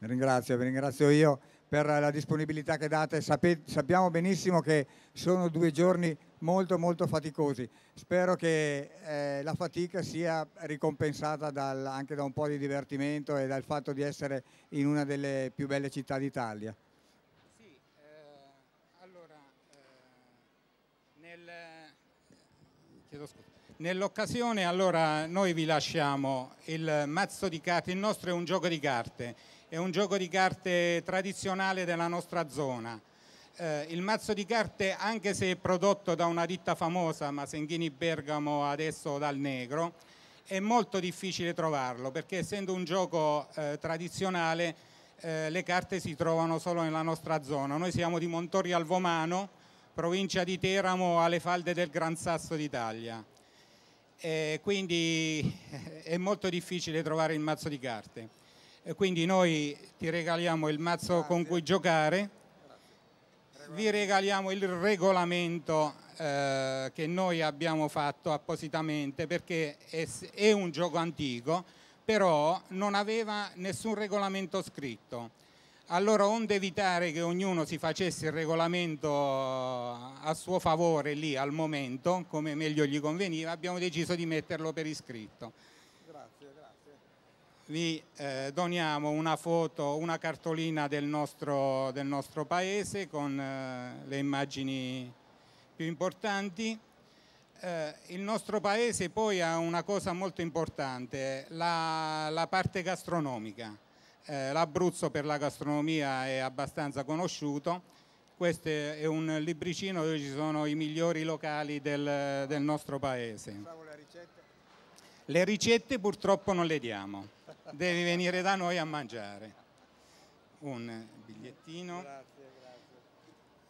Vi ringrazio, vi ringrazio io per la disponibilità che date. sappiamo benissimo che sono due giorni molto molto faticosi. Spero che eh, la fatica sia ricompensata dal, anche da un po' di divertimento e dal fatto di essere in una delle più belle città d'Italia. Sì, eh, allora, eh, nel, Nell'occasione allora noi vi lasciamo il mazzo di carte, il nostro è un gioco di carte è un gioco di carte tradizionale della nostra zona. Eh, il mazzo di carte, anche se è prodotto da una ditta famosa, ma Senghini Bergamo adesso dal negro, è molto difficile trovarlo perché essendo un gioco eh, tradizionale eh, le carte si trovano solo nella nostra zona. Noi siamo di Montori al Vomano, provincia di Teramo alle falde del Gran Sasso d'Italia. Eh, quindi è molto difficile trovare il mazzo di carte. E quindi noi ti regaliamo il mazzo Grazie. con cui giocare, vi regaliamo il regolamento eh, che noi abbiamo fatto appositamente perché è, è un gioco antico, però non aveva nessun regolamento scritto. Allora, onde evitare che ognuno si facesse il regolamento eh, a suo favore lì al momento, come meglio gli conveniva, abbiamo deciso di metterlo per iscritto vi eh, doniamo una foto, una cartolina del nostro, del nostro paese con eh, le immagini più importanti. Eh, il nostro paese poi ha una cosa molto importante, la, la parte gastronomica. Eh, L'Abruzzo per la gastronomia è abbastanza conosciuto. Questo è un libricino dove ci sono i migliori locali del, del nostro paese. Le ricette purtroppo non le diamo devi venire da noi a mangiare. Un bigliettino. Grazie,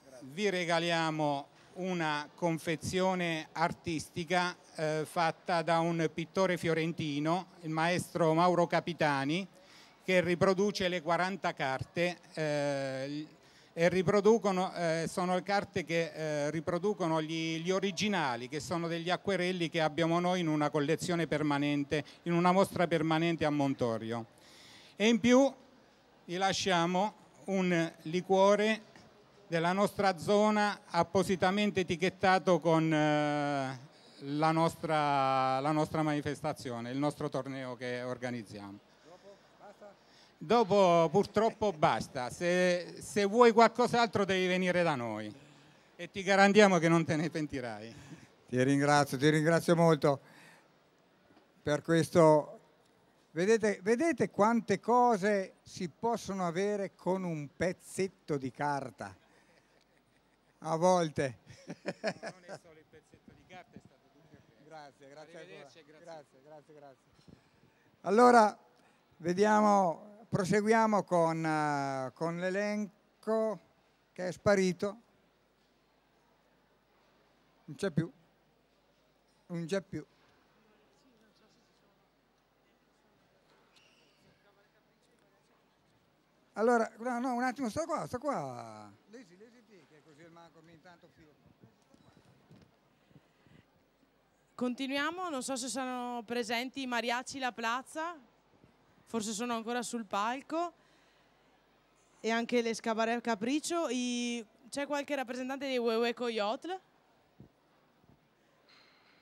grazie, Vi regaliamo una confezione artistica eh, fatta da un pittore fiorentino, il maestro Mauro Capitani, che riproduce le 40 carte. Eh, e eh, sono carte che eh, riproducono gli, gli originali, che sono degli acquerelli che abbiamo noi in una collezione permanente, in una mostra permanente a Montorio. E in più gli lasciamo un liquore della nostra zona appositamente etichettato con eh, la, nostra, la nostra manifestazione, il nostro torneo che organizziamo. Dopo purtroppo basta, se, se vuoi qualcos'altro devi venire da noi e ti garantiamo che non te ne pentirai. Ti ringrazio, ti ringrazio molto per questo. Vedete, vedete quante cose si possono avere con un pezzetto di carta? A volte. Non è solo il pezzetto di carta, è stato tutto il resto. Grazie, grazie. Grazie, grazie, grazie. Allora, vediamo Proseguiamo con, eh, con l'elenco che è sparito. Non c'è più. Non c'è più. Allora, no, no, un attimo, sta qua, sta qua. Leggi, leggi te, che così il manco mi intanto filo. Continuiamo, non so se sono presenti i Mariachi La Plaza, forse sono ancora sul palco e anche le Scabaret Capriccio. I... C'è qualche rappresentante di Wewe Coyotl?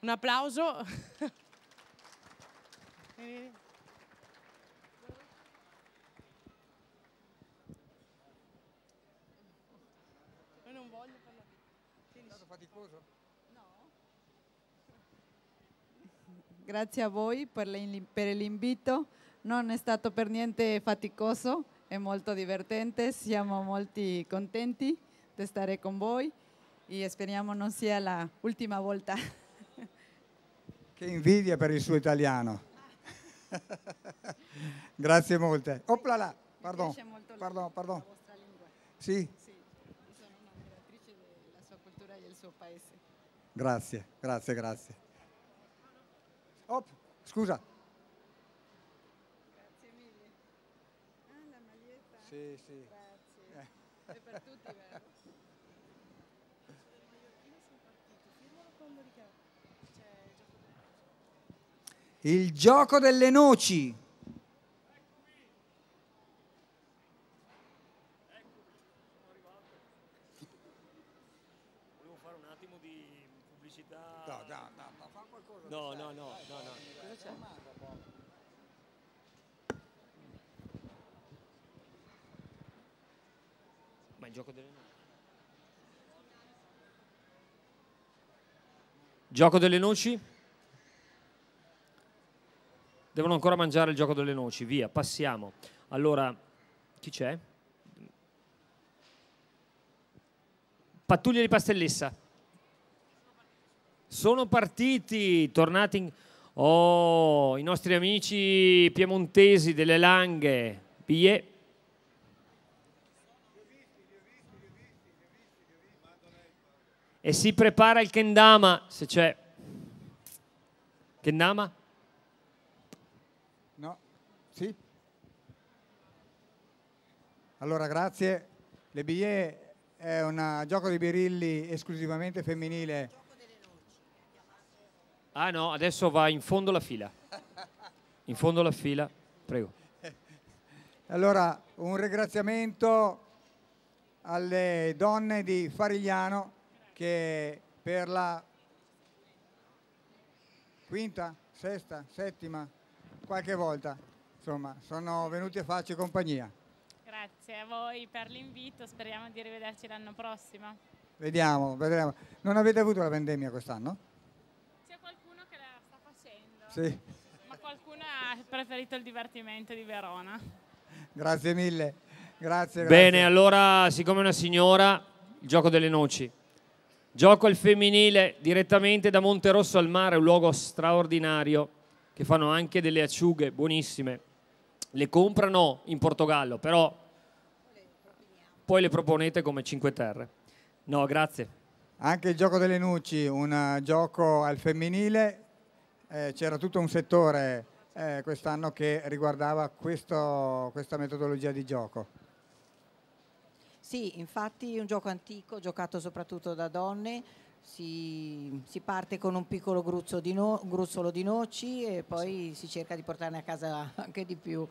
Un applauso. non voglio parlare. Finisci. faticoso? No. Grazie a voi per l'invito non è stato per niente faticoso, è molto divertente, siamo molto contenti di stare con voi e speriamo non sia la ultima volta. Che invidia per il suo italiano. Grazie molte. Opla là, pardon, pardon, pardon. Sì. sì, sono un'ammiratrice della sua cultura e del suo paese. Grazie, grazie, grazie. Op, scusa. Sì, sì. Grazie. Eh. E per tutti, vero? Cioè, il gioco delle noci. gioco delle noci. Gioco delle noci? Devono ancora mangiare il gioco delle noci, via, passiamo. Allora, chi c'è? Pattuglia di Pastellessa. Sono partiti, tornati in... Oh, i nostri amici piemontesi delle Langhe. Pie. e si prepara il kendama, se c'è. Kendama? No, sì. Allora, grazie. Le biglie è un gioco di birilli esclusivamente femminile. Ah no, adesso va in fondo la fila. In fondo la fila, prego. Allora, un ringraziamento alle donne di Farigliano che per la quinta, sesta, settima, qualche volta, insomma, sono venuti a farci compagnia. Grazie a voi per l'invito, speriamo di rivederci l'anno prossimo. Vediamo, vedremo. Non avete avuto la pandemia quest'anno? C'è qualcuno che la sta facendo. Sì. Ma qualcuno ha preferito il divertimento di Verona. Grazie mille. Grazie, grazie. Bene, allora, siccome è una signora, il gioco delle noci. Gioco al femminile direttamente da Monte Rosso al mare, un luogo straordinario che fanno anche delle acciughe buonissime. Le comprano in Portogallo, però poi le proponete come Cinque Terre. No, grazie. Anche il gioco delle nuci, un eh, gioco al femminile, eh, c'era tutto un settore eh, quest'anno che riguardava questo, questa metodologia di gioco. Sì, infatti è un gioco antico, giocato soprattutto da donne. Si, si parte con un piccolo di no, gruzzolo di noci e poi sì. si cerca di portarne a casa anche di più.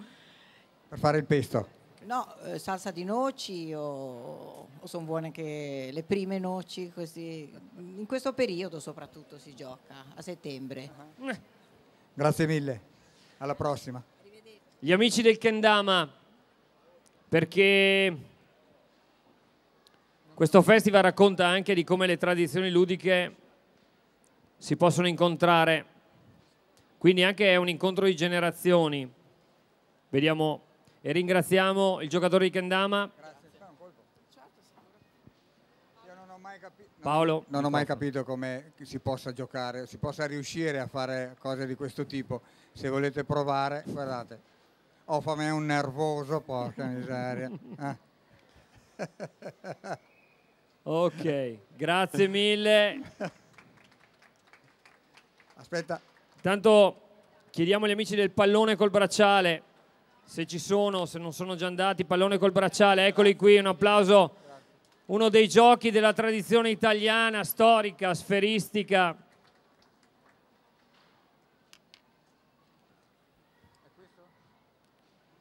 Per fare il pesto? No, eh, salsa di noci o, o sono buone anche le prime noci, così. in questo periodo soprattutto si gioca, a settembre. Uh-huh. Eh. Grazie mille, alla prossima. Gli amici del Kendama, perché questo festival racconta anche di come le tradizioni ludiche si possono incontrare, quindi anche è un incontro di generazioni. Vediamo e ringraziamo il giocatore di Kendama. Paolo. Non ho mai capito come si possa giocare, si possa riuscire a fare cose di questo tipo. Se volete provare, guardate, ho oh, fame un nervoso, porca miseria. Ok, grazie mille. Aspetta. Intanto chiediamo agli amici del pallone col bracciale, se ci sono, se non sono già andati, pallone col bracciale, eccoli qui, un applauso. Uno dei giochi della tradizione italiana, storica, sferistica.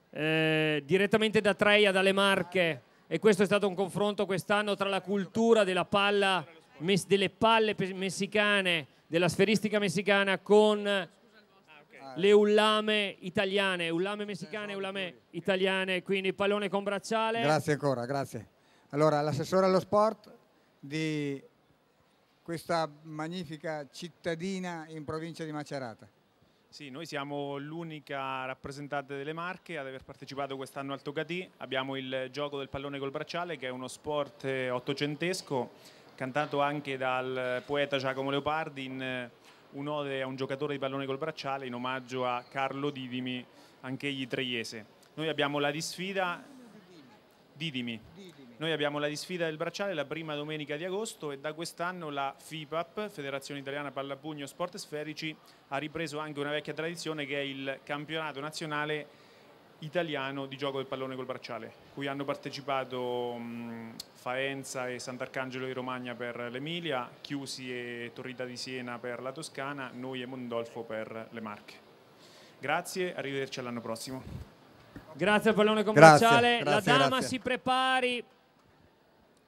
Eh, direttamente da Treia, dalle Marche e questo è stato un confronto quest'anno tra la cultura della palla, delle palle messicane, della sferistica messicana con le ullame italiane, ullame messicane, e ullame italiane, quindi pallone con bracciale. Grazie ancora, grazie. Allora, l'assessore allo sport di questa magnifica cittadina in provincia di Macerata. Sì, noi siamo l'unica rappresentante delle Marche ad aver partecipato quest'anno al Tocatì. Abbiamo il gioco del pallone col bracciale che è uno sport eh, ottocentesco cantato anche dal poeta Giacomo Leopardi in eh, un'ode a un giocatore di pallone col bracciale in omaggio a Carlo Didimi, anche egli treiese. Noi abbiamo la disfida Didimi. Didimi noi abbiamo la disfida del bracciale la prima domenica di agosto e da quest'anno la FIPAP, Federazione Italiana Pallapugno Sport Sferici, ha ripreso anche una vecchia tradizione che è il campionato nazionale italiano di gioco del pallone col bracciale, cui hanno partecipato mm, Faenza e Sant'Arcangelo di Romagna per l'Emilia, Chiusi e Torrita di Siena per la Toscana, noi e Mondolfo per le Marche. Grazie, arrivederci all'anno prossimo. Grazie al pallone commerciale. Grazie, grazie, la dama grazie. si prepari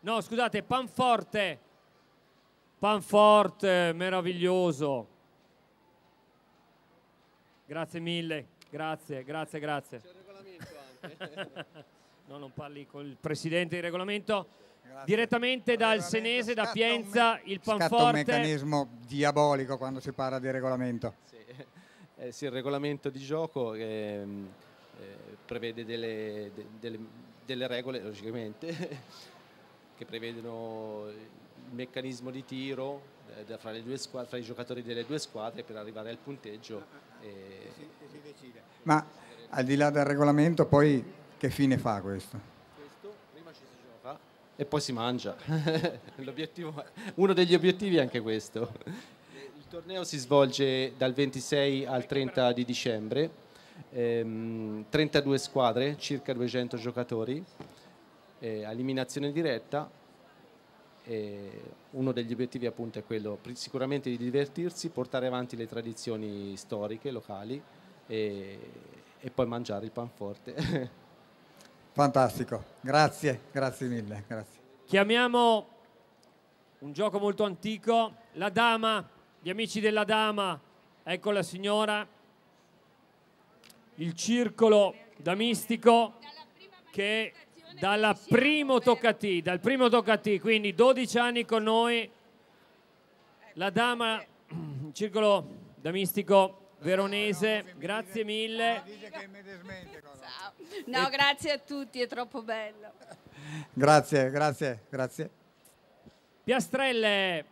No, scusate, Panforte. Panforte, meraviglioso. Grazie mille, grazie, grazie, grazie. C'è il regolamento anche. no, non parli con il presidente di regolamento. Grazie. Direttamente dal Senese, da Pienza, il Panforte. Scatta un meccanismo diabolico quando si parla di regolamento. Sì, eh, sì il regolamento di gioco eh, eh, prevede delle, de, delle, delle regole, logicamente che prevedono il meccanismo di tiro eh, fra, squadre, fra, i giocatori delle due squadre per arrivare al punteggio. Ah, ah, ah. E... Si, si decide. Ma al di là del regolamento poi che fine fa questo? Questo prima ci si gioca e poi si mangia. uno degli obiettivi è anche questo. Il torneo si svolge dal 26 al 30 di dicembre, 32 ehm, squadre, circa 200 giocatori eh, eliminazione diretta eh, uno degli obiettivi appunto è quello sicuramente di divertirsi, portare avanti le tradizioni storiche, locali e, e poi mangiare il panforte. Fantastico, grazie, grazie mille. Grazie. Chiamiamo un gioco molto antico, la dama, gli amici della dama, ecco la signora, il circolo da mistico che dalla primo toccatì, dal primo toccatì, quindi 12 anni con noi, la dama, circolo damistico veronese, grazie mille. No, grazie a tutti, è troppo bello. Grazie, grazie, grazie. Piastrelle,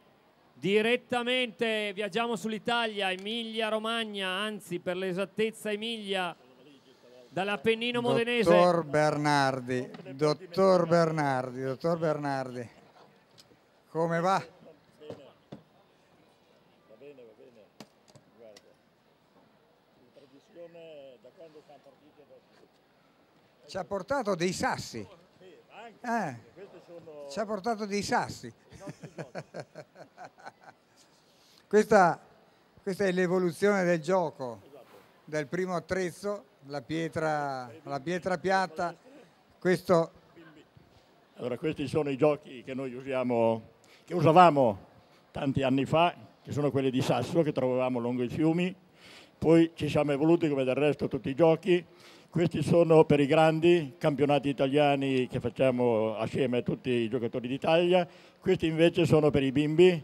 direttamente viaggiamo sull'Italia, Emilia Romagna, anzi per l'esattezza Emilia dall'Appennino modenese. Dottor Bernardi, dottor Bernardi, dottor Bernardi, come va? Va bene, va bene, Ci ha portato dei sassi. Eh, ci ha portato dei sassi. questa, questa è l'evoluzione del gioco, del primo attrezzo la pietra, la pietra piatta. Questo... Allora, questi sono i giochi che noi usiamo, che usavamo tanti anni fa, che sono quelli di sasso che trovavamo lungo i fiumi. Poi ci siamo evoluti come del resto tutti i giochi. Questi sono per i grandi campionati italiani che facciamo assieme a tutti i giocatori d'Italia. Questi invece sono per i bimbi,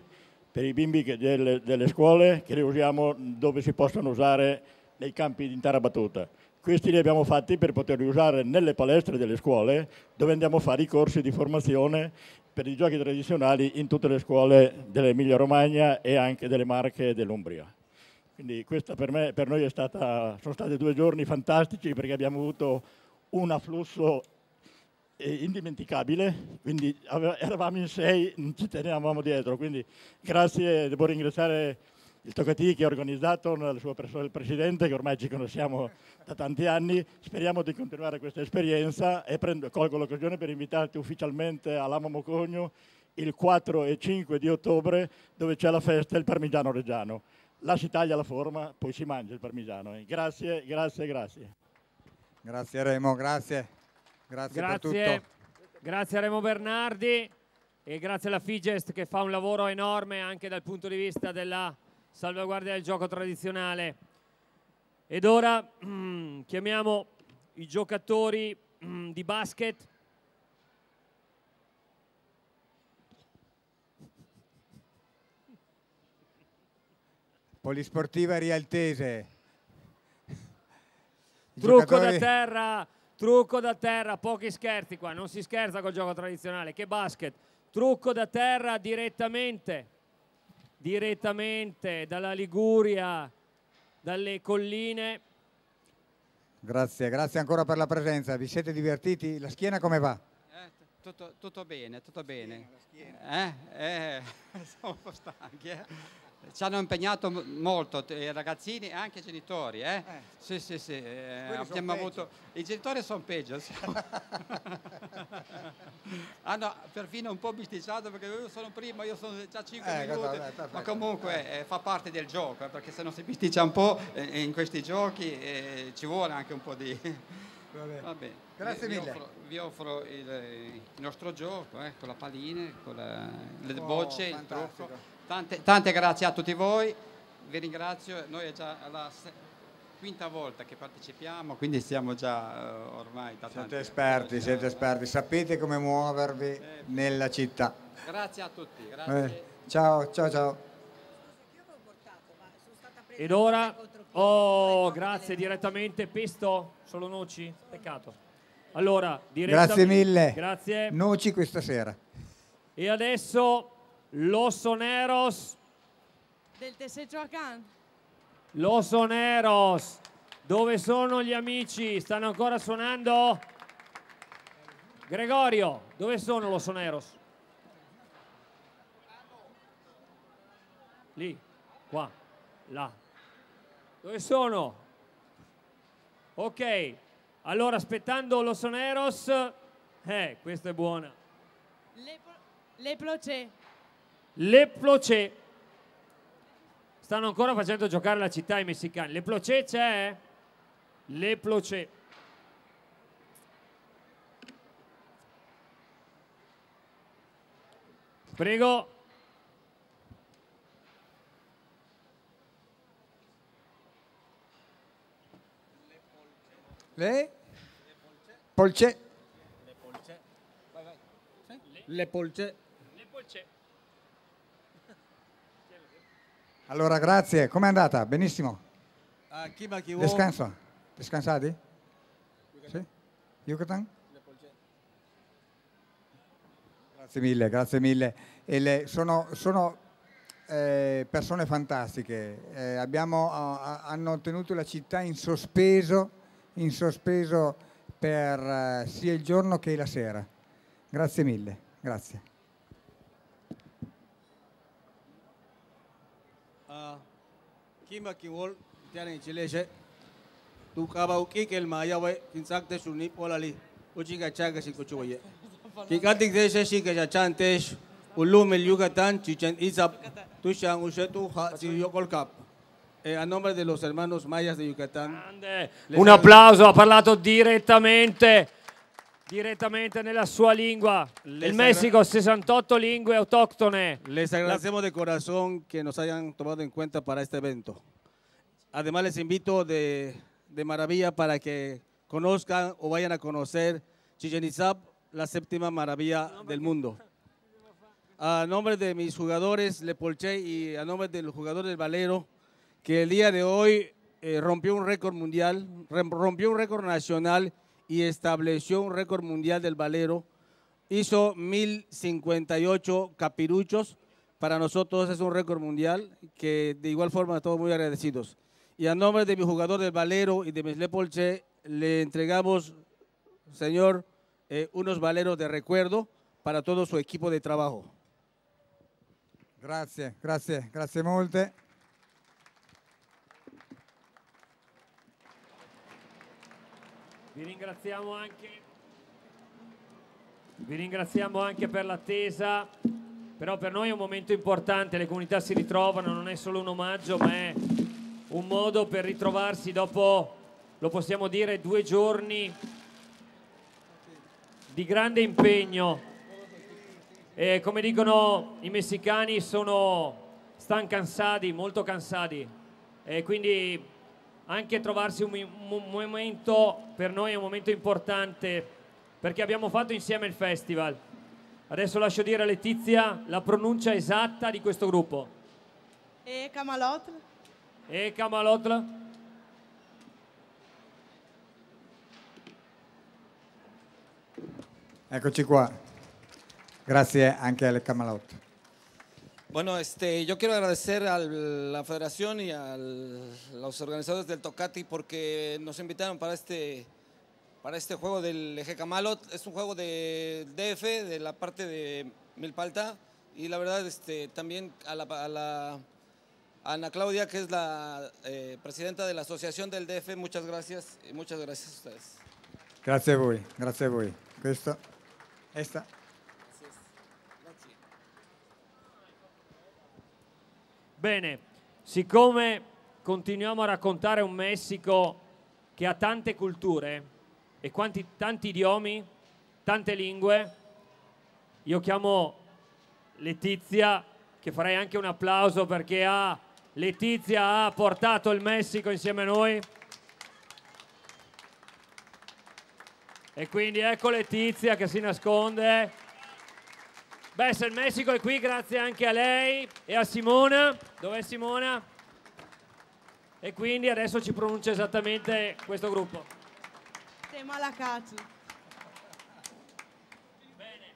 per i bimbi delle, delle scuole che li usiamo dove si possono usare nei campi di intera battuta. Questi li abbiamo fatti per poterli usare nelle palestre delle scuole dove andiamo a fare i corsi di formazione per i giochi tradizionali in tutte le scuole dell'Emilia Romagna e anche delle Marche e dell'Umbria. Quindi questa per, me, per noi stata, sono stati due giorni fantastici perché abbiamo avuto un afflusso eh, indimenticabile, quindi eravamo in sei, non ci tenevamo dietro, quindi grazie, devo ringraziare il Tocatì che ha organizzato nella sua persona il Presidente, che ormai ci conosciamo da tanti anni. Speriamo di continuare questa esperienza e prendo, colgo l'occasione per invitarti ufficialmente all'Amo Mocogno il 4 e 5 di ottobre dove c'è la festa del Parmigiano Reggiano. Là si taglia la forma, poi si mangia il Parmigiano. Eh, grazie, grazie, grazie. Grazie Remo, grazie. Grazie, grazie per tutto. Grazie a Remo Bernardi e grazie alla Figest che fa un lavoro enorme anche dal punto di vista della salvaguardia del gioco tradizionale. Ed ora chiamiamo i giocatori mm, di basket. Polisportiva Rialtese. I trucco giocatori... da terra, trucco da terra, pochi scherzi qua, non si scherza col gioco tradizionale, che basket. Trucco da terra direttamente direttamente dalla Liguria, dalle colline. Grazie, grazie ancora per la presenza, vi siete divertiti? La schiena come va? Eh, tutto, tutto, bene, tutto bene. Schiena, schiena. Eh, eh, sono un po' stanchi. Eh ci hanno impegnato molto i eh, ragazzini e anche i genitori. Eh? Eh. Sì, sì, sì. Eh, abbiamo avuto... I genitori sono peggio. hanno perfino un po' bisticciato perché io sono primo, io sono già 5 eh, minuti. Perfetto, ma comunque eh, fa parte del gioco, eh, perché se non si bisticcia un po' in questi giochi ci vuole anche un po' di... Va bene. Grazie vi, mille. Offro, vi offro il, il nostro gioco eh, con la palina, con la, le oh, bocce, fantastico. il trucco Tante, tante, grazie a tutti voi, vi ringrazio, noi è già la quinta volta che partecipiamo, quindi siamo già uh, ormai da Siete esperti, siete esperti, sapete come muovervi eh, nella città. Grazie a tutti, eh, grazie. Eh, ciao, ciao, ciao. Ed ora, oh, grazie direttamente, pesto, solo noci, peccato. Allora, grazie mille, grazie. noci questa sera. E adesso Los Oneros. Del Tesechoacán. Los Oneros. Dove sono gli amici? Stanno ancora suonando? Gregorio, dove sono Los Oneros? Lì, qua, là. Dove sono? Ok, allora aspettando Los Oneros. Eh, questa è buona. Le, le ploce. Le Ploce stanno ancora facendo giocare la città ai messicani. Le Ploce c'è? Eh? Le Ploce. Prego. Le? Polce. Le polce. Le polce. Allora, grazie. Com'è andata? Benissimo. Uh, Descanso. Descansati? Sì? Yucatan? Grazie mille, grazie mille. Le, sono, sono eh, persone fantastiche. Eh, abbiamo, ah, hanno tenuto la città in sospeso, in sospeso per eh, sia il giorno che la sera. Grazie mille, grazie. kima kiwol tiana inchileshe tu kaba uki kel maya we kinsakte shuni polali uchiga chaga shikochuye kikatik deshe shika chantesh ulum el Yucatán chichen izap tushan ushetu yokol kap Eh, a nombre de los hermanos mayas de Yucatán. Un aplauso, ha parlato direttamente Directamente en sua lengua. el México, 68 lenguas autóctonas. Les agradecemos de corazón que nos hayan tomado en cuenta para este evento. Además, les invito de, de maravilla para que conozcan o vayan a conocer Chichen Itzá, la séptima maravilla del mundo. A nombre de mis jugadores, Le Polché, y a nombre del jugador del Valero, que el día de hoy eh, rompió un récord mundial, rompió un récord nacional y estableció un récord mundial del valero. Hizo 1058 capiruchos. Para nosotros es un récord mundial que de igual forma estamos muy agradecidos. Y a nombre de mi jugador del valero y de Mesle Polche, le entregamos, señor, eh, unos valeros de recuerdo para todo su equipo de trabajo. Gracias, gracias, gracias molte. Vi ringraziamo anche, vi ringraziamo anche per l'attesa, però per noi è un momento importante, le comunità si ritrovano, non è solo un omaggio, ma è un modo per ritrovarsi dopo, lo possiamo dire, due giorni di grande impegno. E come dicono i messicani sono stan cansati, molto cansati. E quindi anche trovarsi un, un momento, per noi è un momento importante perché abbiamo fatto insieme il festival. Adesso lascio dire a Letizia la pronuncia esatta di questo gruppo. E Camalotl. E Camalotl. Eccoci qua. Grazie anche alle Camalotl. Bueno, este, yo quiero agradecer a la federación y a los organizadores del Tocati porque nos invitaron para este, para este juego del Eje Camalot. Es un juego de DF, de la parte de Milpalta. Y la verdad, este, también a la, Ana Claudia, que es la eh, presidenta de la Asociación del DF, muchas gracias muchas gracias a ustedes. Gracias, voy, Gracias, voy. Esta. Esta. Bene, siccome continuiamo a raccontare un Messico che ha tante culture e quanti, tanti idiomi, tante lingue, io chiamo Letizia, che farei anche un applauso perché ha, Letizia ha portato il Messico insieme a noi. E quindi ecco Letizia che si nasconde. Beh, se il Messico è qui, grazie anche a lei e a Simona. Dov'è Simona? E quindi adesso ci pronuncia esattamente questo gruppo. Tema Temalakatu. Bene.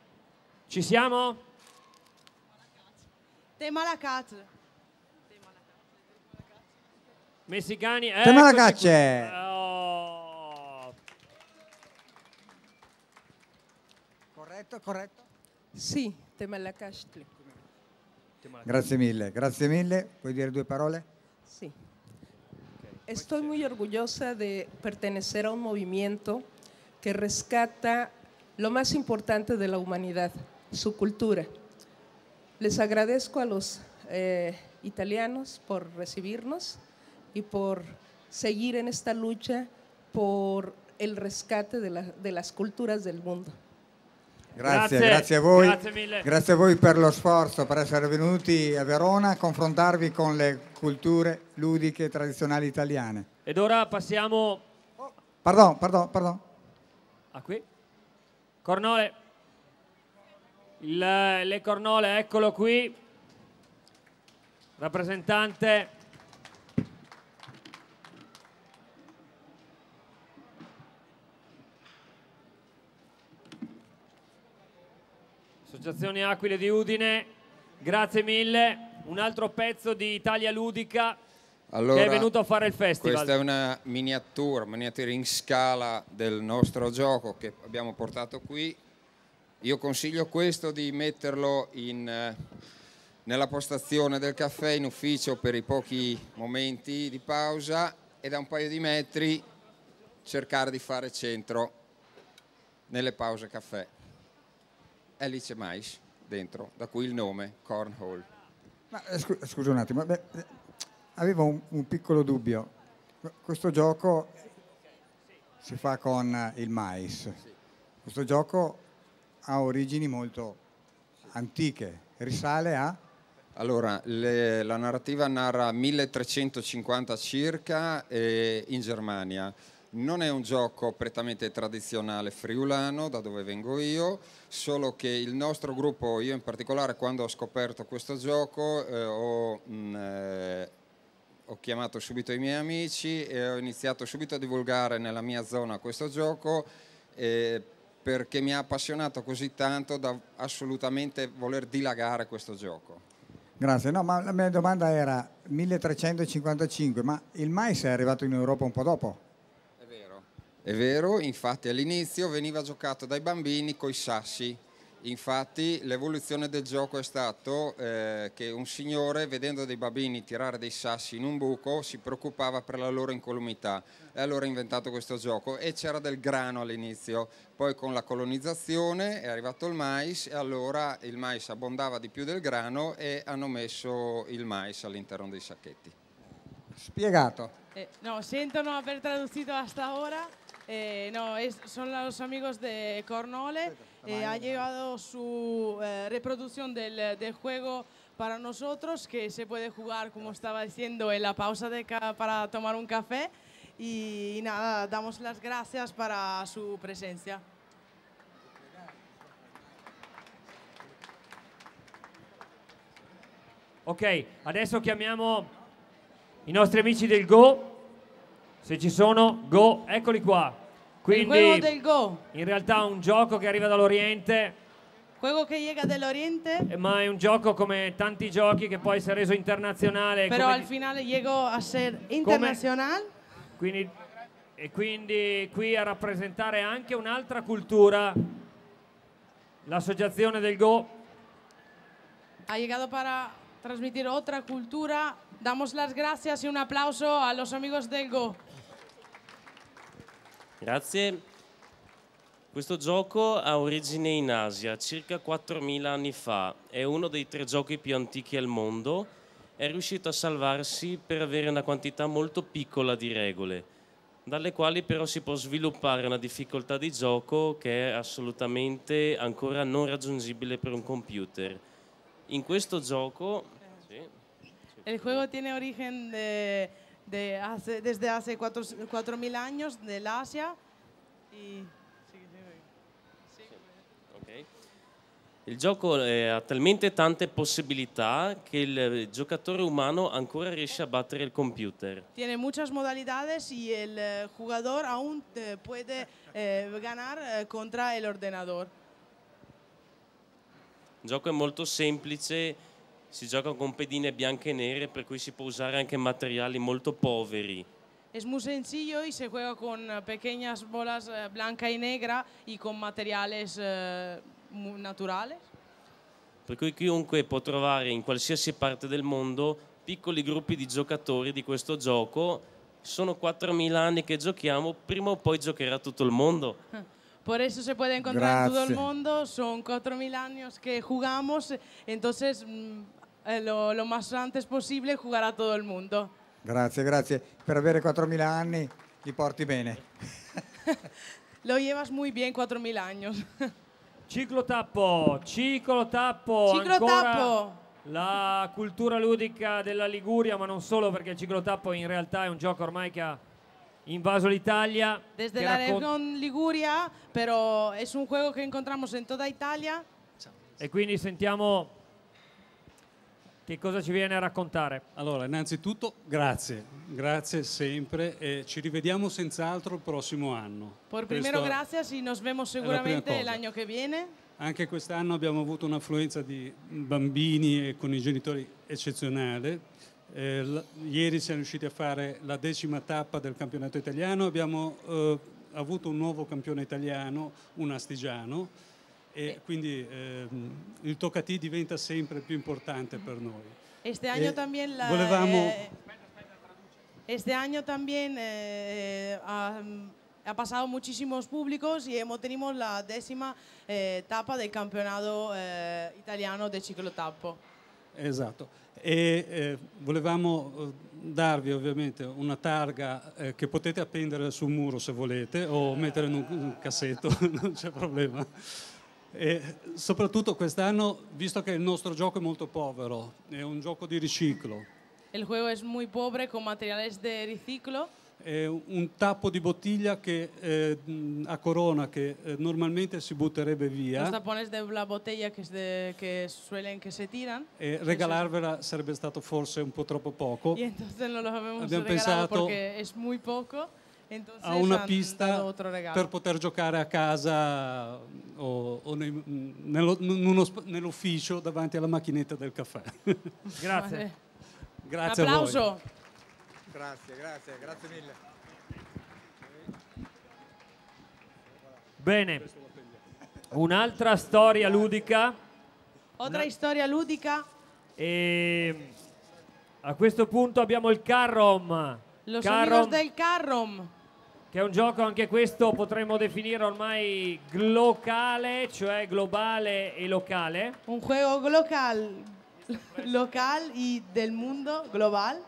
Ci siamo? Tema Temalakatu. Messicani. Eh, Temalakacce. Oh. Corretto, corretto? Sì, Tema Temalakacce. Gracias, mille, gracias mille. Puoi decir dos palabras. Sí. Estoy muy orgullosa de pertenecer a un movimiento que rescata lo más importante de la humanidad, su cultura. Les agradezco a los eh, italianos por recibirnos y por seguir en esta lucha por el rescate de las culturas del mundo. Grazie, grazie, grazie, a voi. Grazie, grazie, a voi per lo sforzo, per essere venuti a Verona a confrontarvi con le culture ludiche tradizionali italiane. Ed ora passiamo... pardon, pardon, pardon. A qui? Cornole. Il, le cornole, eccolo qui. Rappresentante Associazione Aquile di Udine, grazie mille. Un altro pezzo di Italia Ludica allora, che è venuto a fare il festival. Questa è una miniatura, miniatura in scala del nostro gioco che abbiamo portato qui. Io consiglio questo di metterlo in, eh, nella postazione del caffè in ufficio per i pochi momenti di pausa e da un paio di metri cercare di fare centro nelle pause caffè. Alice Mais dentro, da cui il nome Cornhole. Ma, eh, eh, scusa un attimo, eh, beh, avevo un, un, piccolo dubbio. Questo gioco si fa con il mais. Questo gioco ha origini molto antiche, risale a... Allora, le, la narrativa narra 1350 circa eh, in Germania. Non è un gioco prettamente tradizionale friulano, da dove vengo io, solo che il nostro gruppo, io in particolare quando ho scoperto questo gioco, eh, ho, mh, mm, eh, ho, chiamato subito i miei amici e ho iniziato subito a divulgare nella mia zona questo gioco eh, perché mi ha appassionato così tanto da assolutamente voler dilagare questo gioco. Grazie, no, ma la mia domanda era 1355, ma il mais è arrivato in Europa un po' dopo? È vero, infatti all'inizio veniva giocato dai bambini coi sassi. Infatti l'evoluzione del gioco è stata eh, che un signore, vedendo dei bambini tirare dei sassi in un buco, si preoccupava per la loro incolumità e allora ha inventato questo gioco e c'era del grano all'inizio, poi con la colonizzazione è arrivato il mais e allora il mais abbondava di più del grano e hanno messo il mais all'interno dei sacchetti. Spiegato. Eh, no, sentono aver traduzito traducito sta ora. Eh, no, es, son los amigos de Cornole. Eh, ha llevado su eh, reproducción del, juego para nosotros, que se puede jugar, como estaba diciendo, en la pausa de para tomar un café. Y, nada, damos las gracias para su presencia. Ok, adesso chiamiamo i nostri amici del Go. Se ci sono, go, eccoli qua. Quindi, del go. in realtà è un gioco che arriva dall'Oriente. Juego que llega del Oriente. Eh, ma è un gioco come tanti giochi che può essere reso internazionale. Però come al finale final llegó a ser internacional. quindi- e quindi qui a rappresentare anche un'altra cultura, l'associazione del Go. Ha llegado para trasmettere un'altra cultura. Damos las gracias y un aplauso a los amigos del Go. Grazie. Questo gioco ha origine in Asia circa 4.000 anni fa, è uno dei tre giochi più antichi al mondo, è riuscito a salvarsi per avere una quantità molto piccola di regole, dalle quali però si può sviluppare una difficoltà di gioco che è assolutamente ancora non raggiungibile per un computer. In questo gioco... Il gioco tiene origine de de hace, desde hace 4.000 años del Asia. Y... Sì, sì. Sì. Okay. Il gioco eh, ha talmente tante possibilità che il giocatore umano ancora riesce a battere il computer. Tiene muchas modalidades y el eh, jugador aún eh, puede eh, ganar eh, contra el ordenador. Il gioco è molto semplice si gioca con pedine bianche e nere per cui si può usare anche materiali molto poveri. Es muy sencillo y se gioca con eh, pequeñas bolas eh, blanca e negra y con materiales eh, naturali. Per cui chiunque può trovare in qualsiasi parte del mondo piccoli gruppi di giocatori di questo gioco. Sono 4.000 anni che giochiamo, prima o poi giocherà tutto il mondo. Por eso se puede encontrar en todo el mundo, son 4.000 años que jugamos, entonces mm, eh, lo, lo, más antes posible jugar a todo el mundo. Grazie, grazie. Per avere 4.000 anni ti porti bene. lo llevas muy bien 4.000 años. ciclotappo, ciclotappo. tappo. La cultura ludica della Liguria, ma non solo perché il ciclotappo in realtà è un gioco ormai che ha invaso l'Italia. Desde la región Liguria, però è un gioco che incontramos in tutta Italia. E quindi sentiamo che cosa ci viene a raccontare? Allora, innanzitutto grazie, grazie sempre e ci rivediamo senz'altro il prossimo anno. Por primero Questo gracias nos vemos seguramente l'anno che viene. Anche quest'anno abbiamo avuto un'affluenza di bambini e con i genitori eccezionale. Eh, ieri siamo riusciti a fare la decima tappa del campionato italiano, abbiamo eh, avuto un nuovo campione italiano, un astigiano e eh. quindi eh, il toccatì diventa sempre più importante per mm. noi. Este año eh, también la, volevamo... eh, este año también eh, ha, ha, pasado muchísimos públicos y hemos tenido la décima eh, etapa del campeonato italiano de ciclotappo. Esatto, e volevamo darvi ovviamente una targa che potete appendere sul muro se volete o mettere in un, un cassetto, non c'è problema. E soprattutto quest'anno, visto che il nostro gioco è molto povero, è un gioco di riciclo. Il gioco è molto povero con materiali di riciclo. È un tappo di bottiglia che, eh, a corona che eh, normalmente si butterebbe via. Los tapones della bottiglia che, che, suelen, che se tiran. E regalarvela sarebbe stato forse un po' troppo poco. E entonces lo abbiamo pensato perché è molto poco. Entonces, a una pista per poter giocare a casa o, o nei, nello, uno, nell'ufficio davanti alla macchinetta del caffè. grazie. Vale. Grazie Un applauso. Grazie, grazie, grazie mille. Bene. Un'altra storia ludica. Otra no. storia ludica. E ehm, a questo punto abbiamo il Carrom. Los Carrom. del Carrom che è un gioco anche questo potremmo definire ormai globale, cioè globale e locale. Un gioco global, locale e del mondo globale.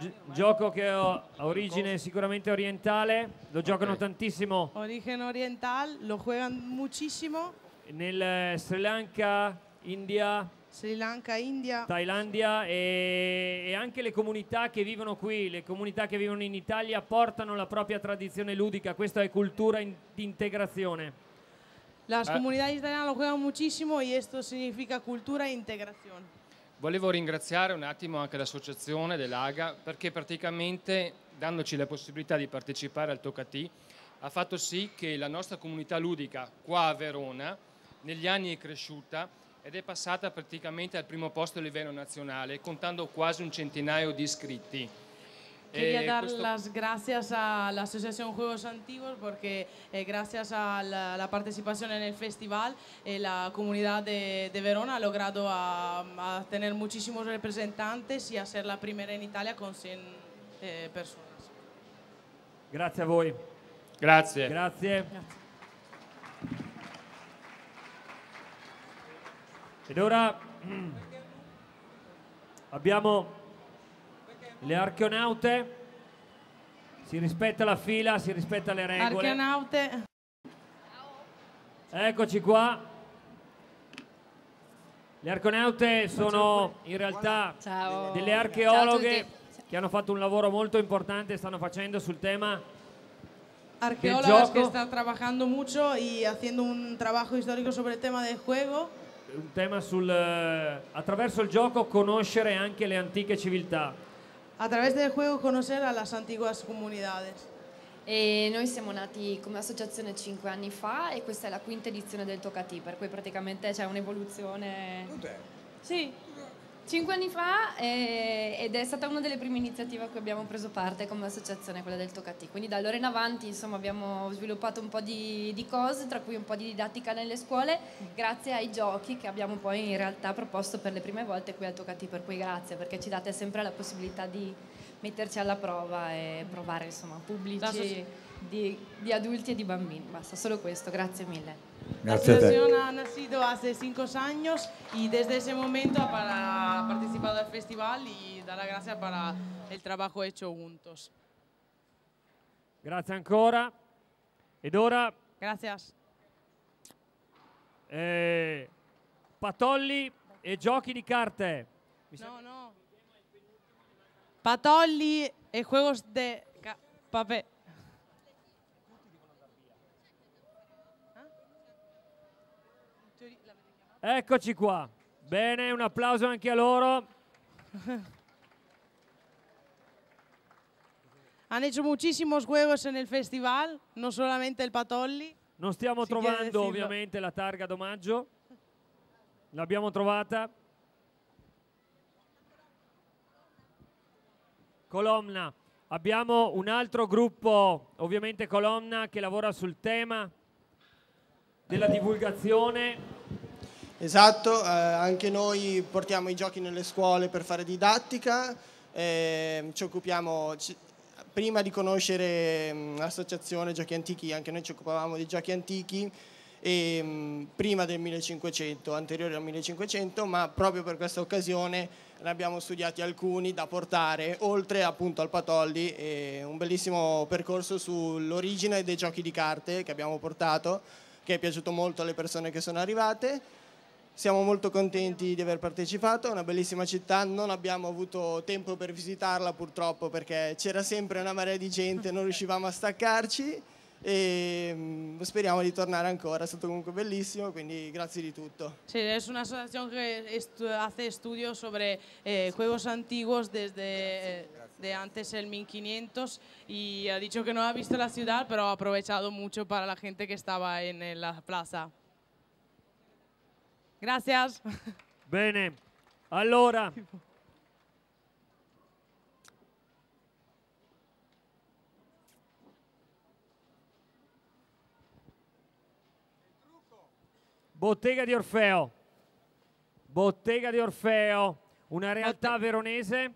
Gi gioco che ha origine sicuramente orientale, lo giocano okay. tantissimo. Origine orientale, lo giocano moltissimo. Nel eh, Sri Lanka, India, Sri Lanka, India, Thailandia e, e, anche le comunità che vivono qui, le comunità che vivono in Italia portano la propria tradizione ludica, questa è cultura in, di integrazione. La eh. comunidades italianas lo juegan muchísimo y esto significa cultura e integrazione. Volevo ringraziare un attimo anche l'associazione dell'AGA perché praticamente dandoci la possibilità di partecipare al Tocati ha fatto sì che la nostra comunità ludica qua a Verona negli anni è cresciuta ed è passata praticamente al primo posto a livello nazionale, contando quasi un centinaio di iscritti. Quería eh, dar questo... las gracias a la Asociación Juegos Antiguos porque eh, gracias a la, la, participación en el festival eh, la comunidad de, de, Verona ha logrado a, ah, a tener muchísimos representantes y a ser la primera en Italia con 100 eh, personas. Grazie a voi. Grazie. Grazie. Grazie. Ed ora abbiamo le archeonaute. Si rispetta la fila, si rispetta le regole. Archeonaute. Eccoci qua. Le archeonaute sono in realtà Ciao. delle archeologhe che hanno fatto un lavoro molto importante, stanno facendo sul tema archeologhe che stanno lavorando molto e facendo un lavoro storico sul tema del gioco un tema sul eh, attraverso il gioco conoscere anche le antiche civiltà. Attraverso il gioco conoscere le antiche comunità. E noi siamo nati come associazione cinque anni fa e questa è la quinta edizione del Tocati, per cui praticamente c'è un'evoluzione. Sì, Cinque anni fa eh, ed è stata una delle prime iniziative a cui abbiamo preso parte come associazione, quella del Tocati. Quindi da allora in avanti insomma, abbiamo sviluppato un po' di, di, cose, tra cui un po' di didattica nelle scuole, grazie ai giochi che abbiamo poi in realtà proposto per le prime volte qui al Tocati. per cui grazie perché ci date sempre la possibilità di metterci alla prova e provare insomma pubblici di, di, adulti e di bambini. Basta, solo questo, grazie mille. Gracias. La asociación ha nacido hace 5 años y desde ese momento ha participado al festival y da la gracias per il trabajo hecho juntos. Grazie ancora. Ed ora... Gracias. Eh, patolli e giochi di carte. no, no. Patolli e juegos de papel. Eccoci qua. Bene, un applauso anche a loro. Hanno hecho moltissimi juegos nel festival, non solamente il Patolli. Non stiamo si trovando ovviamente la targa d'omaggio, l'abbiamo trovata. Colomna, abbiamo un altro gruppo, ovviamente Colomna, che lavora sul tema della divulgazione Esatto, eh, anche noi portiamo i giochi nelle scuole per fare didattica, eh, ci occupiamo, ci, prima di conoscere mh, mm, l'associazione Giochi Antichi, anche noi ci occupavamo di giochi antichi e, ehm, mh, prima del 1500, anteriore al 1500, ma proprio per questa occasione ne abbiamo studiati alcuni da portare oltre appunto al Patoldi e un bellissimo percorso sull'origine dei giochi di carte che abbiamo portato che è piaciuto molto alle persone che sono arrivate siamo molto contenti di aver partecipato, è una bellissima città, non abbiamo avuto tempo per visitarla purtroppo perché c'era sempre una marea di gente, non riuscivamo a staccarci e mm, speriamo di tornare ancora, è stato comunque bellissimo, quindi grazie di tutto. Sì, è un'associazione che fa estu su estudios sobre eh, juegos desde de antes el 1500 e ha detto che non ha visto la città, però ha aprovechado molto per la gente che stava nella la plaza. Grazie. Bene, allora... Bottega di Orfeo, Bottega di Orfeo, una realtà veronese?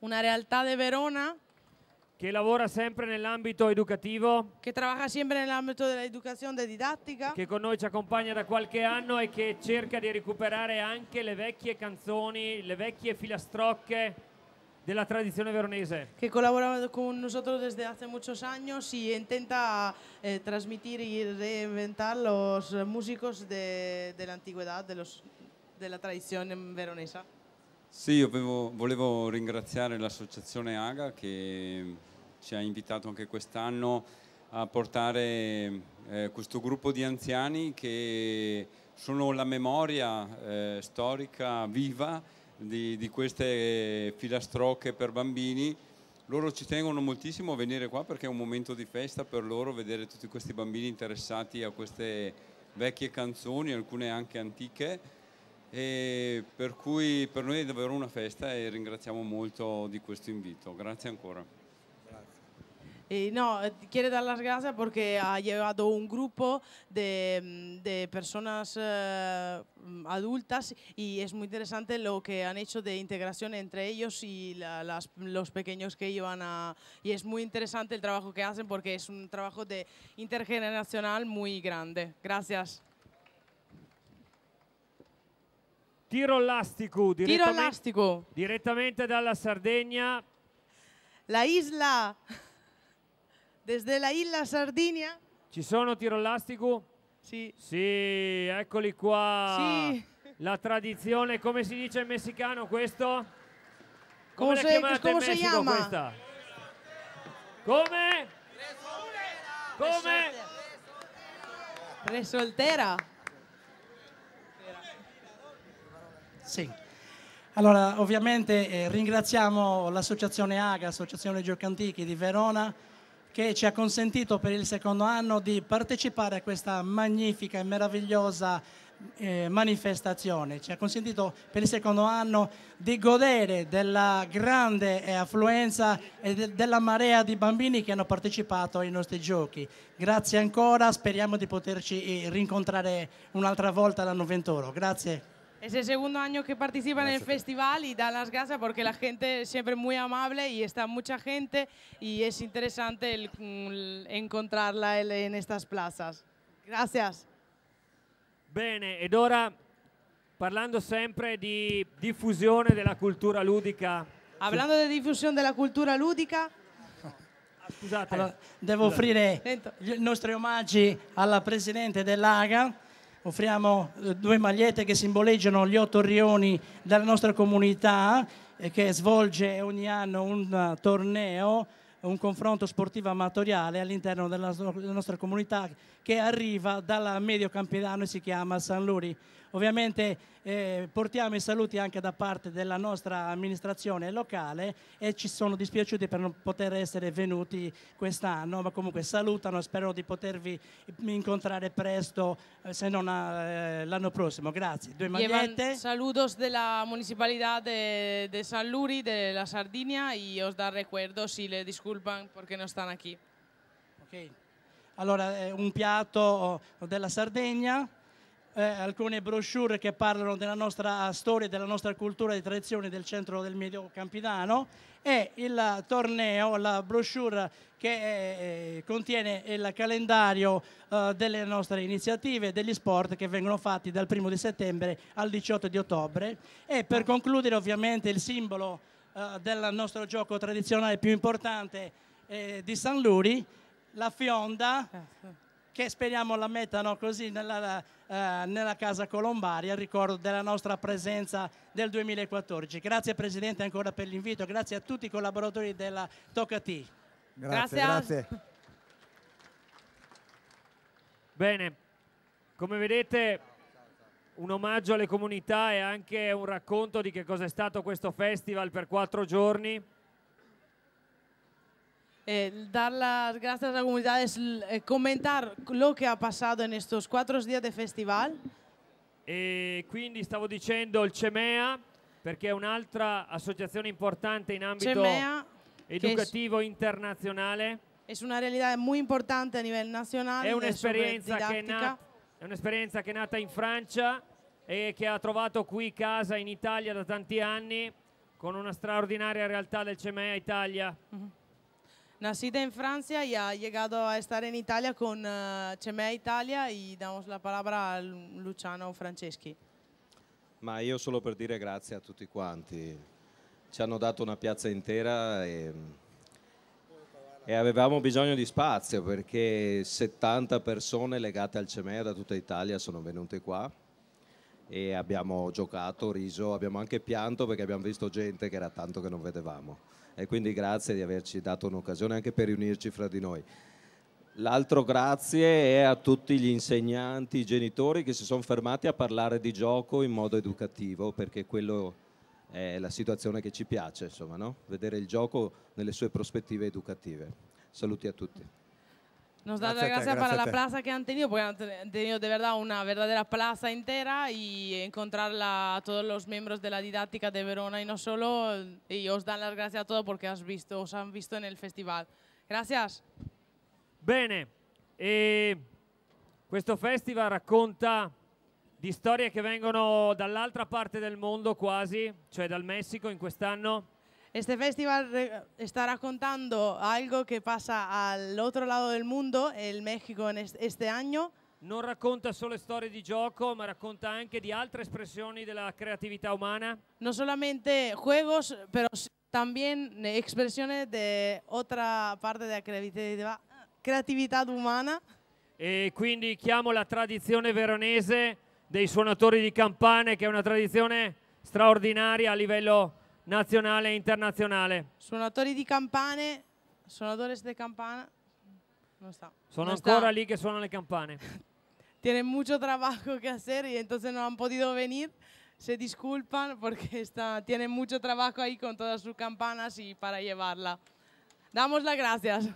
Una realtà di Verona che lavora sempre nell'ambito educativo, Che trabaja sempre nell'ambito dell'educazione ámbito de la che con noi ci accompagna da qualche anno e che cerca di recuperare anche le vecchie canzoni, le vecchie filastrocche della tradizione veronese. Che collabora con noi desde hace muchos años y intenta eh, transmitir y reinventar los músicos de, de la antigüedad, de, los, de la tradición veronesa. Sì, io avevo, volevo ringraziare l'associazione AGA che ci ha invitato anche quest'anno a portare eh, questo gruppo di anziani che sono la memoria eh, storica viva di, di, queste filastrocche per bambini. Loro ci tengono moltissimo a venire qua perché è un momento di festa per loro vedere tutti questi bambini interessati a queste vecchie canzoni, alcune anche antiche E per cui per noi una festa e ringraziamo mucho di questo invito. gracias ancora. Y eh, no, eh, quiere dar las gracias porque ha llevado un grupo de, mm, personas mm, adultas y es muy interesante lo que han hecho de integración entre ellos y los pequeños que iban a... Y es muy interesante el trabajo que hacen porque es un trabajo de intergeneracional muy grande. Gracias. Tiro elastico, direttamente, Tiro elastico. direttamente dalla Sardegna. La isla, desde la isla Sardinia. Ci sono tiro elastico? Sì. Sì, eccoli qua. Sì. La tradizione, come si dice in messicano questo? Come, come, se, come in Messico chiama? questa? Come? Come? Presoltera. Sì. Allora, ovviamente eh, ringraziamo l'associazione AGA, Associazione Giochi Antichi di Verona, che ci ha consentito per il secondo anno di partecipare a questa magnifica e meravigliosa eh, manifestazione. Ci ha consentito per il secondo anno di godere della grande eh, affluenza e de della marea di bambini che hanno partecipato ai nostri giochi. Grazie ancora, speriamo di poterci eh, rincontrare un'altra volta l'anno 21. Grazie. Es el segundo año que participa en el festival y da las gracias porque la gente es siempre muy amable y está mucha gente y es interesante mm, encontrarla en estas plazas. Gracias. Bene, ed hablando siempre de di de la cultura ludica. Hablando de difusión de la cultura lúdica. debo ofrecer nuestros offrire a i nostri omaggi alla offriamo eh, due magliette che simboleggiano gli otto rioni della nostra comunità che svolge ogni anno un eh, torneo, un confronto sportivo amatoriale all'interno della nostra comunità che arriva dalla medio campedano e si chiama San Luri. Ovviamente eh, portiamo i saluti anche da parte della nostra amministrazione locale e ci sono dispiaciuti per non poter essere venuti quest'anno, ma comunque salutano, spero di potervi incontrare presto, eh, se non eh, l'anno prossimo. Grazie. Due magliette. Saludos della municipalità de, de San Luri, della Sardegna, e y os da recuerdo si le disculpan perché non stanno qui. Ok. Allora, eh, un piatto oh, della Sardegna, eh, alcune brochure che parlano della nostra storia, della nostra cultura e tradizione del centro del Medio Campidano e il torneo, la brochure che eh, eh contiene il calendario eh, delle nostre iniziative, degli sport che vengono fatti dal 1 di settembre al 18 di ottobre e per concludere ovviamente il simbolo eh, del nostro gioco tradizionale più importante eh, di San Luri, la fionda certo che speriamo la mettano così nella, eh, nella casa colombaria, il ricordo della nostra presenza del 2014. Grazie Presidente ancora per l'invito, grazie a tutti i collaboratori della Toccati. Grazie, grazie. grazie. Bene, come vedete un omaggio alle comunità e anche un racconto di che cosa è stato questo festival per quattro giorni. Eh, dar las gracias a la comunidad es eh, comentar lo que ha pasado en estos cuatro días de festival. E quindi stavo dicendo il CEMEA, perché è un'altra associazione importante in ambito CEMEA, educativo internazionale. È una realtà molto importante a livello nazionale. È un'esperienza che, un che è nata in Francia e che ha trovato qui casa in Italia da tanti anni con una straordinaria realtà del CEMEA Italia. Uh -huh. Nacida en Francia y ha llegado a estar en Italia con uh, eh, Cemea Italia y damos la palabra a Luciano Franceschi. Ma io solo per dire grazie a tutti quanti, ci hanno dato una piazza intera e, e avevamo bisogno di spazio perché 70 persone legate al Cemea da tutta Italia sono venute qua e abbiamo giocato, riso, abbiamo anche pianto perché abbiamo visto gente che era tanto che non vedevamo e quindi grazie di averci dato un'occasione anche per riunirci fra di noi. L'altro grazie è a tutti gli insegnanti, i genitori che si sono fermati a parlare di gioco in modo educativo perché quello è la situazione che ci piace, insomma, no? vedere il gioco nelle sue prospettive educative. Saluti a tutti. Nos da las gracias, para la plaza que han tenido, porque han tenido de verdad una verdadera plaza entera y encontrarla a todos los miembros de la didáctica de Verona y no solo, y os dan las gracias a todos porque has visto, os han visto en el festival. Gracias. Bene, e questo festival racconta di storie che vengono dall'altra parte del mondo quasi, cioè dal Messico in quest'anno. Este festival estará contando algo que pasa al otro lado del mundo, el México en este año. Non racconta solo storie di gioco, ma racconta anche di altre espressioni della creatività umana. Non solamente juegos, pero anche espressioni di otra parte della creatività, creatività umana. E quindi chiamo la tradizione veronese dei suonatori di campane, che è una tradizione straordinaria a livello internazionale. ¿Nacional e internazionale. Suonatori di campane, suonadores de campana, no está. Sono ancora lì che suonano le campane. Tienen mucho trabajo que hacer y entonces no han podido venir. Se disculpan porque está, tienen mucho trabajo ahí con todas sus campanas y para llevarla. Damos las gracias.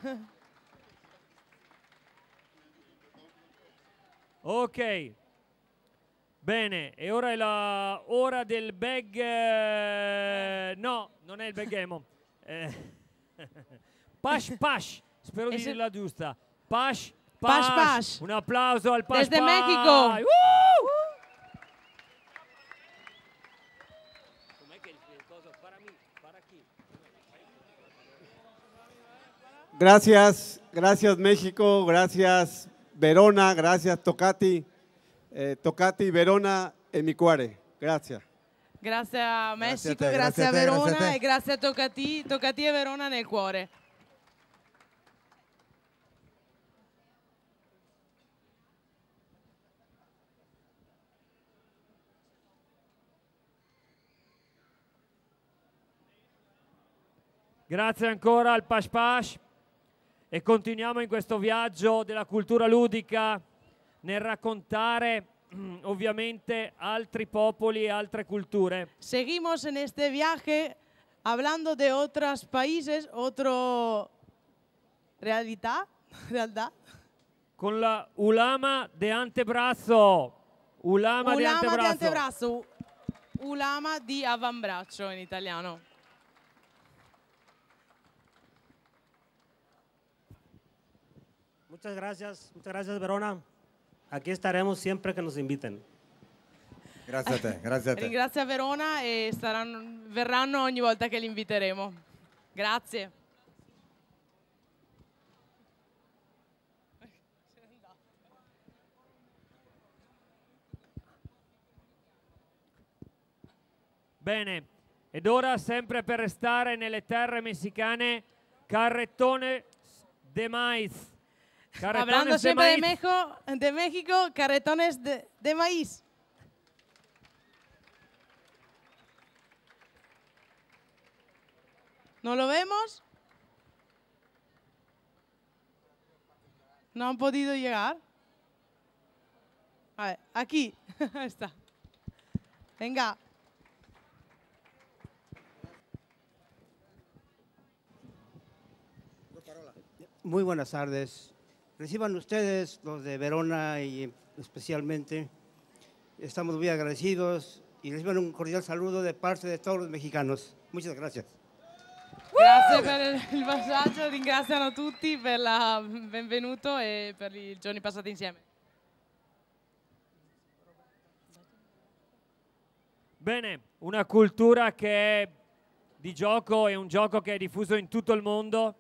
Ok, Bene, e ora è la ora del bag... Eh, no, non è il baghemo. Eh. Pash Pash, spero di dire la giusta. Pash Pash. Pash Pash. Un applauso al Pash Desde Pash. Mexico. Uh! Gracias, gracias México, gracias Verona, gracias Tocati eh, Tocati, Verona e cuore. Grazie. Grazie a Messico, grazie a, te, grazie grazie a Verona grazie a e grazie a Toccati, Toccati e Verona nel cuore. Grazie ancora al Pash Pash e continuiamo in questo viaggio della cultura ludica nel raccontare ovviamente altri popoli e altre culture. Seguimos en este viaje hablando de otros países, otro realtà, realtà. Con la Ulama de Antebrazo. Ulama, Ulama di antebrazo. di antebrazo. Ulama di avambraccio in italiano. Muchas gracias, muchas gracias Verona. Aquí estaremos siempre que nos inviten. Grazie a te, grazie a te. Ringrazio a Verona e eh, saranno, verranno ogni volta che li inviteremo. Grazie. Bene, ed ora sempre per restare nelle terre messicane, Carrettone de Maiz. Hablando siempre de, de, México, de México, carretones de, de maíz. ¿No lo vemos? No han podido llegar. A ver, aquí está. Venga. Muy buenas tardes. Reciban ustedes, los de Verona y especialmente, estamos muy agradecidos y reciban un cordial saludo de parte de todos los mexicanos. Muchas gracias. Grazie per il passaggio, ringraziano tutti per la benvenuto e per i giorni passati insieme. Bene, una cultura que è di gioco y un gioco que es difuso en todo el mundo.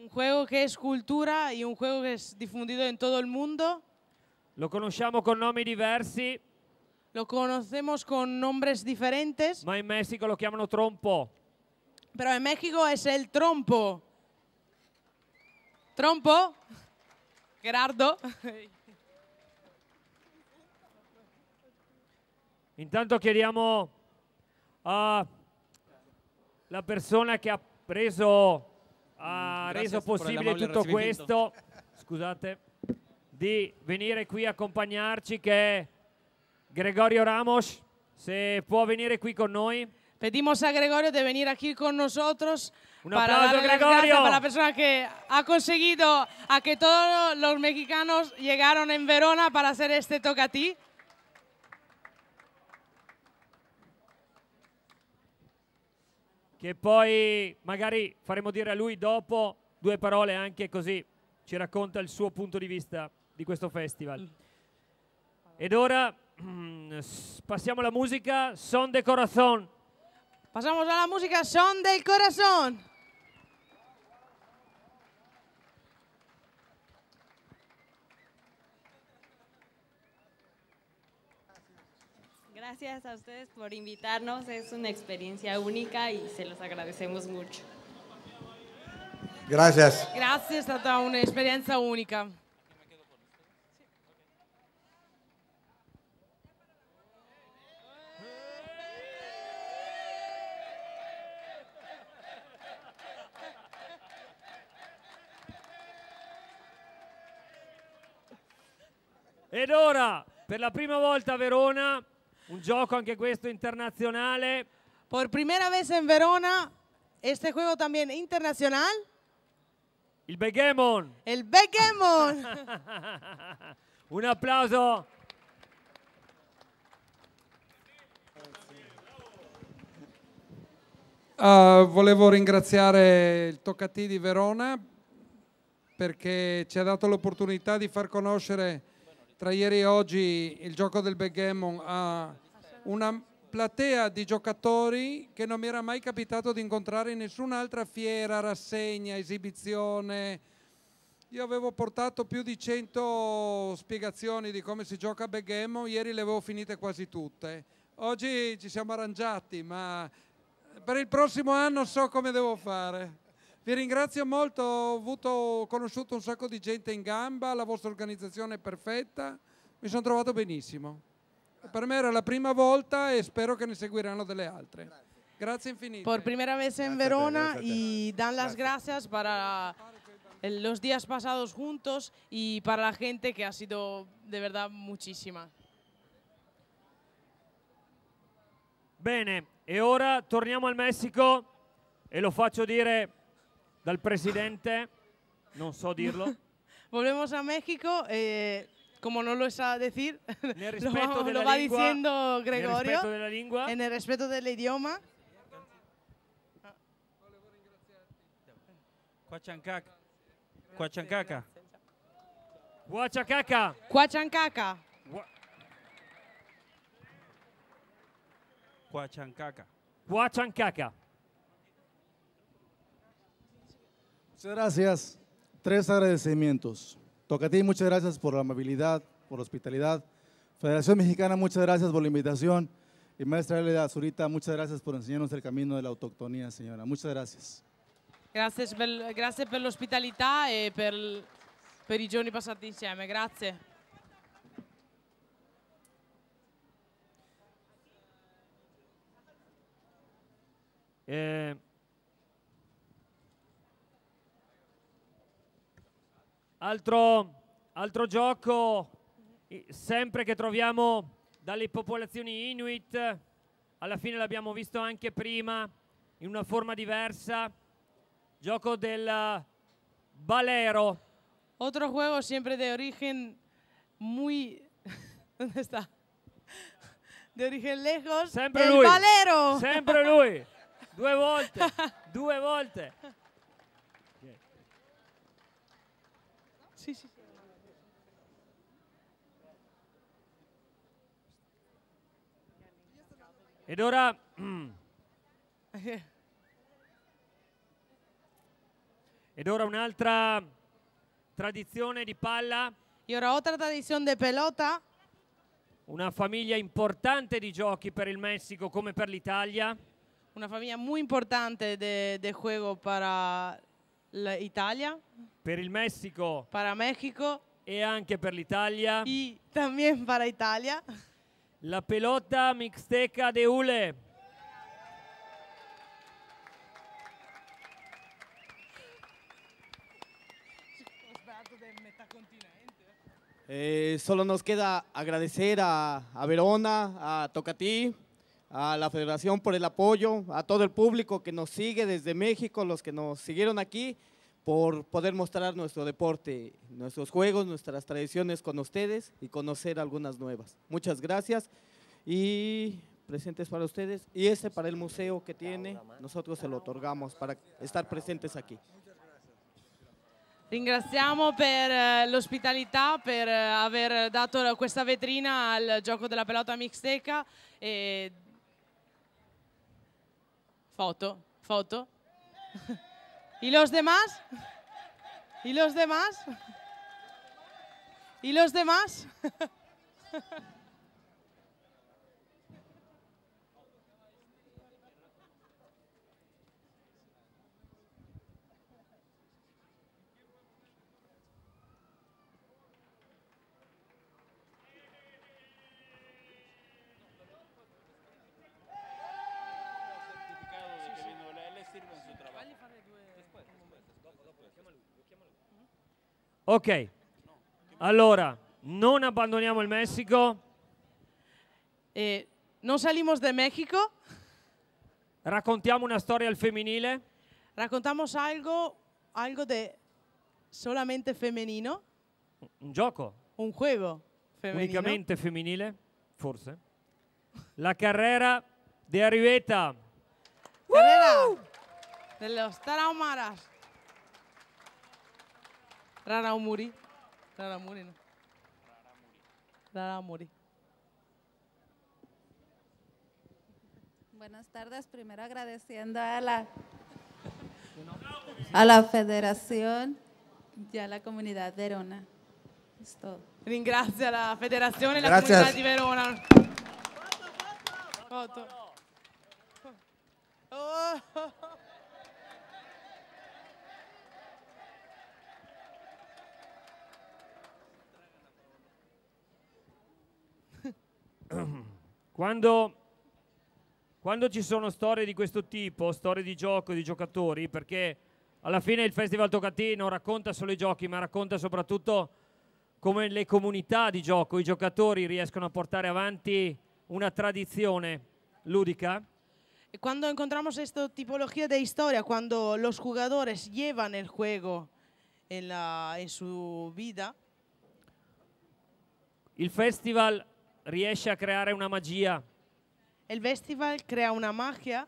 Un juego que es cultura y un juego que es difundido en todo el mundo. Lo conosciamo con nomi diversi. Lo conocemos con nombres diferentes. Ma en México lo llaman trompo. Pero en México es el trompo. Trompo. Gerardo. Intanto chiediamo la persona que ha preso Ah, ha Grazie reso possibile tutto questo. Scusate, di venire qui a accompagnarci che è Gregorio Ramos, se può venire qui con noi. Pedimos a Gregorio di venire qui con noi. Un applauso, Gregorio. las gracias para la persona che ha conseguido a que todos los mexicanos llegaron en Verona questo hacer a ti. che poi magari faremo dire a lui dopo due parole anche così ci racconta il suo punto di vista di questo festival. Mm. Ed ora mm, passiamo alla musica Son de Corazon. Passiamo alla musica Son del Corazon. Gracias a ustedes por invitarnos, es una experiencia única y se los agradecemos mucho. Gracias. Gracias, sido una experiencia única. Y ahora, por la primera vez a Verona, Un gioco anche questo internazionale. Por primera vez en Verona, este juego también internacional. Il Begemon. El Begemon. Un applauso. Uh, volevo ringraziare il Toccati di Verona perché ci ha dato l'opportunità di far conoscere tra ieri e oggi il gioco del backgammon ha una platea di giocatori che non mi era mai capitato di incontrare in nessun'altra fiera, rassegna, esibizione. Io avevo portato più di 100 spiegazioni di come si gioca a backgammon, ieri le avevo finite quasi tutte. Oggi ci siamo arrangiati, ma per il prossimo anno so come devo fare. Vi ringrazio molto, ho, avuto, ho conosciuto un sacco di gente in gamba, la vostra organizzazione è perfetta, mi sono trovato benissimo. Per me era la prima volta e spero che ne seguiranno delle altre. Grazie infinito. Por prima vez in Verona e dan las gracias per i días pasados juntos y para la gente che ha sido de verdad muchísima. Bene, e ora torniamo al Messico e lo faccio dire dal presidente, no so dirlo. Volvemos a México, eh, como no lo sabe decir, lo, va diciendo Gregorio, nel en el respeto del idioma. Cuachancaca. Cuachancaca. Cuachancaca. Cuachancaca. Cuachancaca. Cuachancaca. Muchas gracias. Tres agradecimientos. Tocatí, muchas gracias por la amabilidad, por la hospitalidad. Federación Mexicana, muchas gracias por la invitación. Y maestra Elida Zurita, muchas gracias por enseñarnos el camino de la autoctonía, señora. Muchas gracias. Gracias por por la y por per, días pasados giorni Gracias. insieme, Altro, altro gioco, sempre che troviamo dalle popolazioni Inuit, alla fine l'abbiamo visto anche prima, in una forma diversa, gioco del balero. Otro gioco sempre di origen muy... dove sta? di origen lejos. Sempre lui. Valero. Sempre lui. Due volte. Due volte. Sì, sì. Ed ora... Ed ora un'altra tradizione di palla. E ora un'altra tradizione di pelota. Una famiglia importante di giochi per il Messico come per l'Italia. Una famiglia molto importante di gioco per l'Italia, per il Messico para México e anche per l'Italia y también para Italia. la pelota mixteca de Ule. Eh, solo nos queda agradecer a, a Verona, a Tocatí, a la federación por el apoyo, a todo el público que nos sigue desde México, los que nos siguieron aquí, por poder mostrar nuestro deporte, nuestros juegos, nuestras tradiciones con ustedes y conocer algunas nuevas. Muchas gracias y presentes para ustedes y este para el museo que tiene, nosotros se lo otorgamos para estar presentes aquí. Ringraziamo per eh, l'ospitalità, per eh, aver dato questa vetrina al gioco della pelota mixteca. E Foto, foto. ¿Y los demás? ¿Y los demás? ¿Y los demás? Ok, allora non abbandoniamo il Messico. Eh, non salimos de Messico. Raccontiamo una storia al femminile. Raccontiamo algo, algo de solamente femminino. Un gioco. Un juego femminile. Unicamente femminile, forse. La carriera di Arriveta. Carrera uh! de los Tarahumaras. Muri. Rara Muri, ¿no? Muri. Buenas tardes. Primero agradeciendo a la, a la Federación y a la Comunidad Verona. Es todo. Ringrazio la Federazione e la Comunidad Comunità di Verona. Oh. quando, quando ci sono storie di questo tipo, storie di gioco, di giocatori, perché alla fine il Festival Toccati non racconta solo i giochi, ma racconta soprattutto come le comunità di gioco, i giocatori riescono a portare avanti una tradizione lúdica. Cuando encontramos esta tipología de historia, cuando los jugadores llevan el gioco en, la, sua vita. Il festival riesce a creare una magia. Il festival crea una magia.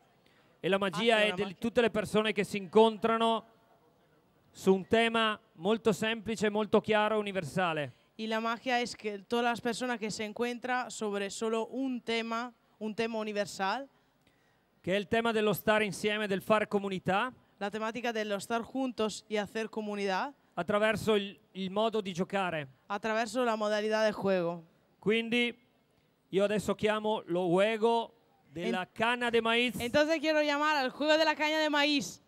E la magia ah, è di tutte le persone che si incontrano su un tema molto semplice, molto chiaro e universale. E la magia è che tutte le persone che si incontrano su solo un tema, un tema universale. Che è il tema dello stare insieme, del fare comunità. La tematica dello stare juntos e hacer comunità. Attraverso il, il modo di giocare. Attraverso la modalità del gioco. Quindi Yo adesso chiamo lo juego de la cana de maíz. Entonces quiero llamar al juego de la caña de maíz.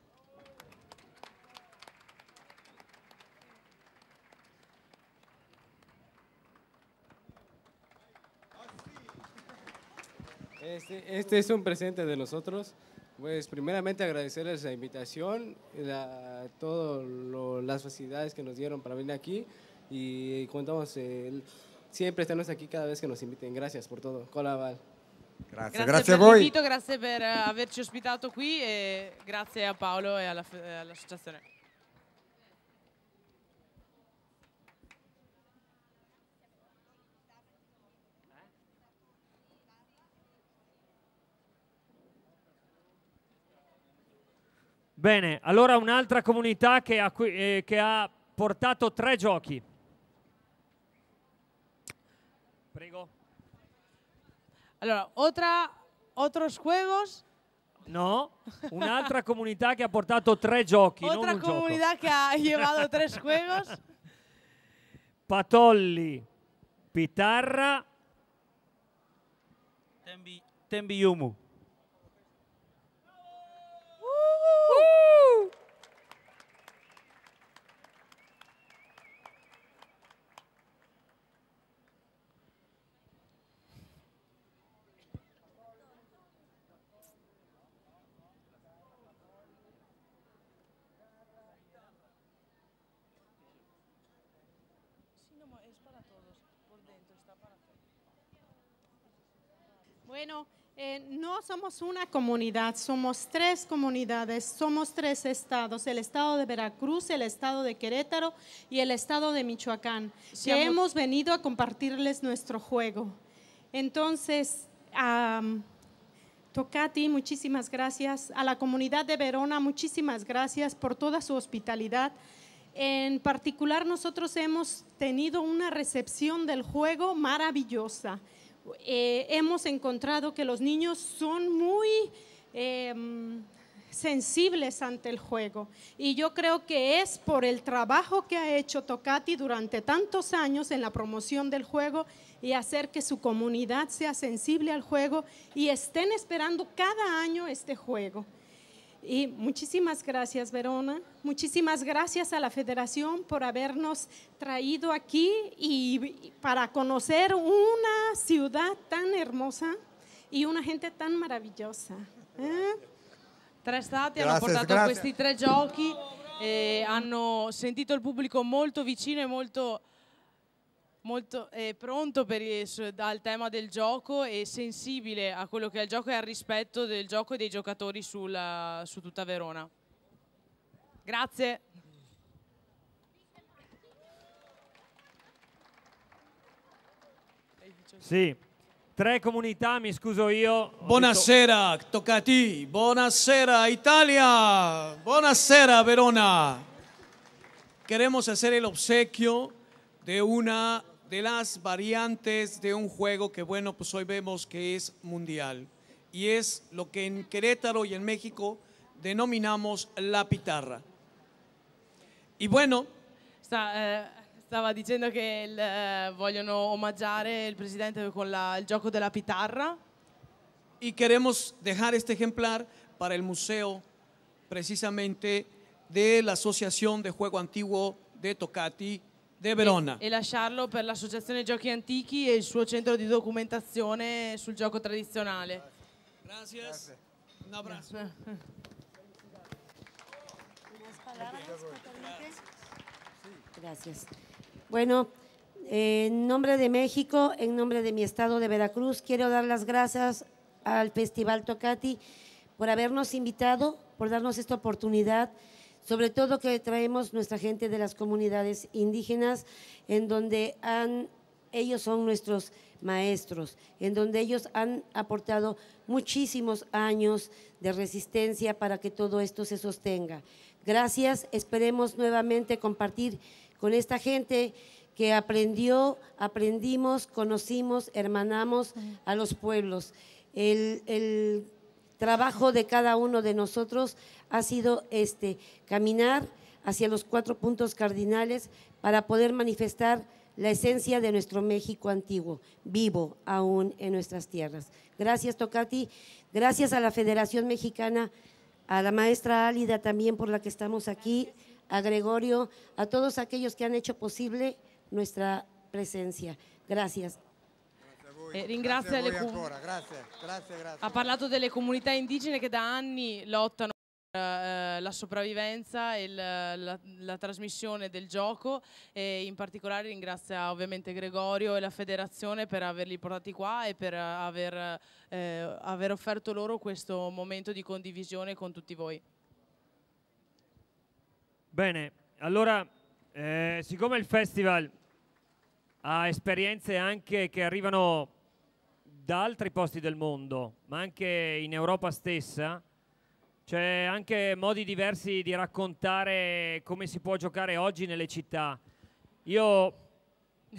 Este, este es un presente de nosotros. Pues primeramente agradecerles la invitación, la, todas las facilidades que nos dieron para venir aquí y contamos el, siempre estarnos aquí cada vez que nos inviten. Gracias por todo. Colaval. Grazie, grazie, grazie a voi. grazie per eh, averci ospitato qui e grazie a Paolo e eh, all'associazione. All Bene, allora un'altra comunità che ha, eh, che ha portato tre giochi. Prego. otra, otros juegos. No, otra comunidad que ha portado tres juegos Otra comunidad que ha llevado tres juegos. Patolli, Pitarra, Tembi, Tembi Yumu. Uh-huh. Bueno, eh, no somos una comunidad, somos tres comunidades, somos tres estados, el estado de Veracruz, el estado de Querétaro y el estado de Michoacán, que hemos venido a compartirles nuestro juego. Entonces, Tocati, muchísimas gracias. A la comunidad de Verona, muchísimas gracias por toda su hospitalidad. En particular, nosotros hemos tenido una recepción del juego maravillosa. Eh, hemos encontrado que los niños son muy em, sensibles ante el juego. Y yo creo que es por el trabajo que ha hecho Tocati durante tantos años en la promoción del juego y hacer que su comunidad sea sensible al juego y estén esperando cada año este juego. Y muchísimas gracias, Verona. Muchísimas gracias a la Federación por habernos traído aquí y para conocer una ciudad tan hermosa y una gente tan maravillosa. ¿eh? Tres questi tre giochi, eh, hanno molto vicino e molto... molto eh, pronto il, al tema del gioco e sensibile a quello che è il gioco e al rispetto del gioco e dei giocatori sulla, su tutta Verona. Grazie. Sì, tre comunità, mi scuso io. Buonasera, detto... tocca Buonasera Italia, buonasera Verona. Queremos hacer el obsequio de una de las variantes de un juego que, bueno, pues hoy vemos que es mundial. Y es lo que en Querétaro y en México denominamos la pitarra. Y bueno... estaba eh, diciendo que el eh, omaggiare il presidente con el juego de la pitarra. Y queremos dejar este ejemplar para el museo precisamente de la Asociación de Juego Antiguo de Tocati de Verona. E, e lasciarlo per l'Associazione Giochi Antichi e il suo centro di documentazione sul gioco tradizionale. Gracias, Un abbraccio. Gracias. Bueno, eh, en nombre de México, en nombre de mi estado de Veracruz, quiero dar las gracias al Festival Tocati por habernos invitado, por darnos esta oportunidad sobre todo que traemos nuestra gente de las comunidades indígenas, en donde han, ellos son nuestros maestros, en donde ellos han aportado muchísimos años de resistencia para que todo esto se sostenga. Gracias, esperemos nuevamente compartir con esta gente que aprendió, aprendimos, conocimos, hermanamos a los pueblos. el, trabajo de cada uno de nosotros ha sido este, caminar hacia los cuatro puntos cardinales para poder manifestar la esencia de nuestro México antiguo, vivo aún en nuestras tierras. Gracias, Tocati. Gracias a la Federación Mexicana, a la maestra Álida también por la que estamos aquí, a Gregorio, a todos aquellos que han hecho posible nuestra presencia. Gracias. E ringrazia grazie le ancora, grazie, grazie, grazie. Ha parlato delle comunità indigene che da anni lottano per eh, la sopravvivenza e la, la, la, trasmissione del gioco e in particolare ringrazio ovviamente Gregorio e la federazione per averli portati qua e per aver, eh, aver offerto loro questo momento di condivisione con tutti voi. Bene, allora eh, siccome il festival ha esperienze anche che arrivano da altri posti del mondo, ma anche in Europa stessa, c'è anche modi diversi di raccontare come si può giocare oggi nelle città. Io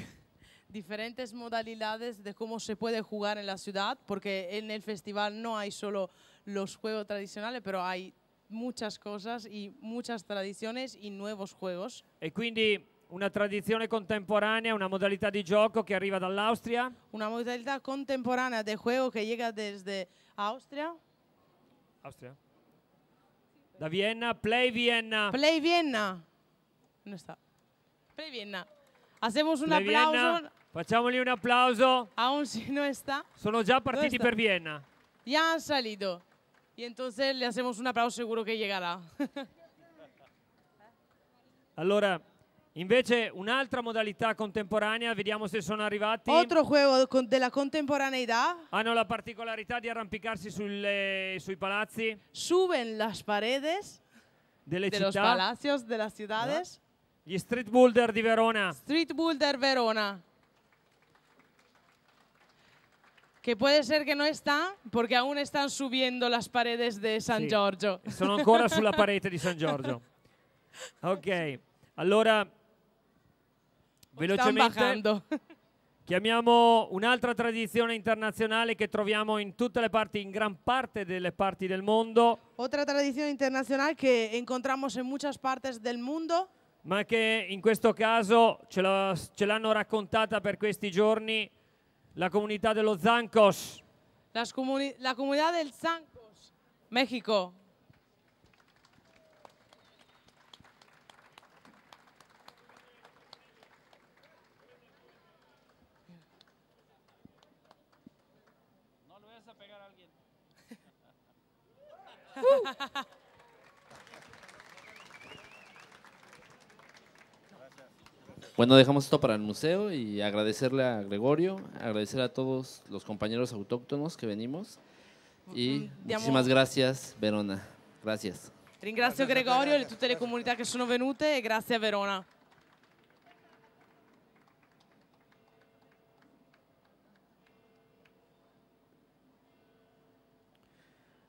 diferentes modalidades de cómo se puede jugar en la ciudad, porque en el festival no hay solo los juegos tradicionales, pero hay muchas cosas y muchas tradiciones y nuevos juegos. E quindi una tradizione contemporanea, una modalità di gioco che arriva dall'Austria. Una modalità contemporanea di gioco che arriva desde Austria. Austria. Da Vienna, Play Vienna. Play Vienna. Non está. Play Vienna. Hacemos un Play aplauso. Vienna. Facciamogli un applauso. Aún si no está. Sono già partiti per Vienna. Ya han salido. Y entonces le hacemos un applauso, seguro que llegará. allora, Invece un'altra modalità contemporanea, vediamo se sono arrivati. Otro juego della contemporaneità. Hanno la particolarità di arrampicarsi sulle, eh, sui palazzi. Suben las paredes. Delle de città. los palacios de las ciudades. No. Gli street builder di Verona. Street builder Verona. que puede ser que no está porque aún están subiendo las paredes de San sí, Giorgio. Sono ancora sulla parete di San Giorgio. Ok, allora velocemente chiamiamo un'altra tradizione internazionale che troviamo in tutte le parti, in gran parte delle parti del mondo. Otra tradizione internazionale che encontramos in muchas partes del mondo ma che in questo caso ce, la- ce l'hanno raccontata per questi giorni la comunità dello Zancos. las comuni- la comunità del Zancos, México. Bueno, dejamos esto para el museo y agradecerle a Gregorio, agradecer a todos los compañeros autóctonos que venimos. Y muchísimas gracias, Verona. Gracias. Ringrazio Gregorio e tutte le comunità che sono venute e grazie a Verona.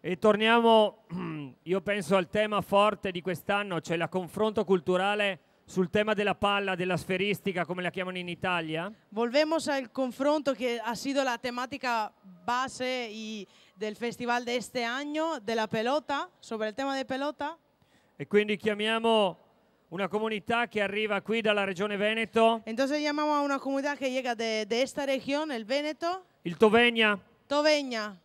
E torniamo, io penso, al tema forte di quest'anno, cioè la confronto culturale sul tema della palla, della sferistica, come la chiamano in Italia? Volvemos al confronto che ha sido la tematica base y del festival de este anno, della pelota, sopra il tema de pelota. E quindi chiamiamo una comunità che arriva qui dalla regione Veneto. Entonces llamamos a una comunità che llega de, de esta región, el Veneto. Il Tovegna. Tovegna.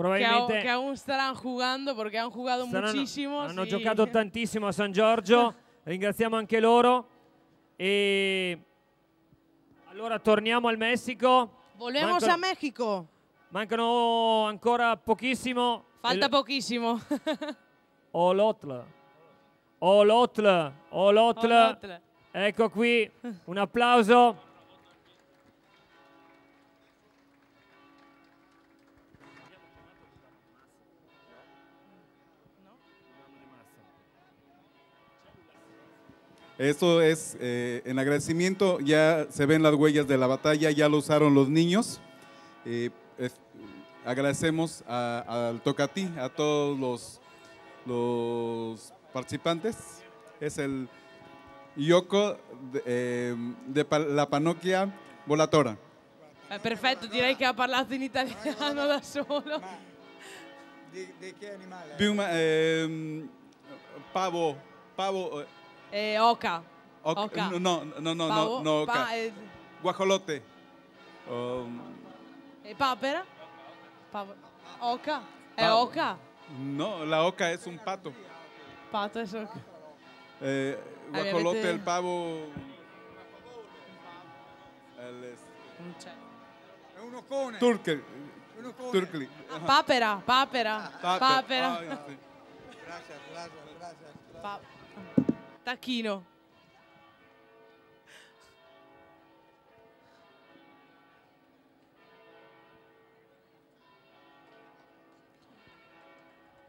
Probabilmente che, aún staranno giocando perché hanno giocato staranno, Hanno sì. giocato tantissimo a San Giorgio, ringraziamo anche loro. E allora torniamo al Messico. Volvemos a Messico. Mancano ancora pochissimo. Falta El... pochissimo. Olotl. Olotl. Olotl. Olotl. Ecco qui, un applauso. Esto es eh, en agradecimiento, ya se ven las huellas de la batalla, ya lo usaron los niños. Eh, agradecemos al Tocatí, a todos los, participantes. Es el Yoko de, eh, la Panoquia Volatora. Ah, perfecto, direi que ha parlato in italiano da solo. ¿De qué animal pavo, pavo, eh, oca. oca. oca. No, no, no, no, no, oca. Eh, guajolote. Um. Eh, papera. Pavo. Oca. ¿Es eh, oca? No, la oca es un pato. Pato es oca. Eh, guajolote, el pavo. El es... Es un ocone. Turkel. Turkli. Ah, papera, papera. Papera. papera. Oh, yeah. gracias, gracias, gracias. gracias. Pa Tacchino.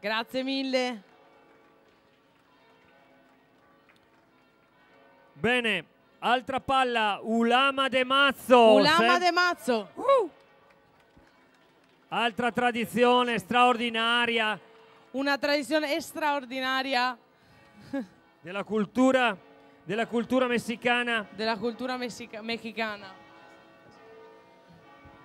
Grazie mille. Bene, altra palla, Ulama De Mazzo. Ulama De Mazzo. Uh. Altra tradizione straordinaria. Una tradizione straordinaria. de la cultura, de la cultura mexicana. De la cultura mexicana.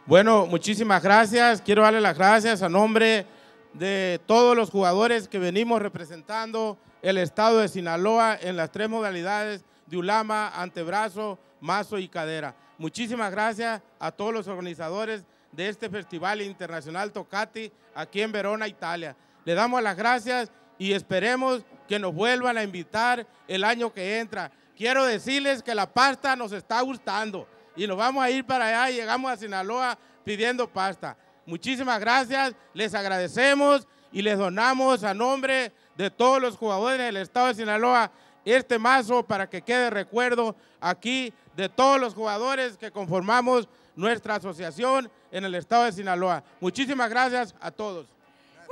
Bueno, muchísimas gracias. Quiero darle las gracias a nombre de todos los jugadores que venimos representando el estado de Sinaloa en las tres modalidades de ulama, antebrazo, mazo y cadera. Muchísimas gracias a todos los organizadores de este Festival Internacional Tocati aquí en Verona, Italia. Le damos las gracias y esperemos que nos vuelvan a invitar el año que entra. Quiero decirles que la pasta nos está gustando y nos vamos a ir para allá y llegamos a Sinaloa pidiendo pasta. Muchísimas gracias, les agradecemos y les donamos a nombre de todos los jugadores del estado de Sinaloa este mazo para que quede recuerdo aquí de todos los jugadores que conformamos nuestra asociación en el estado de Sinaloa. Muchísimas gracias a todos.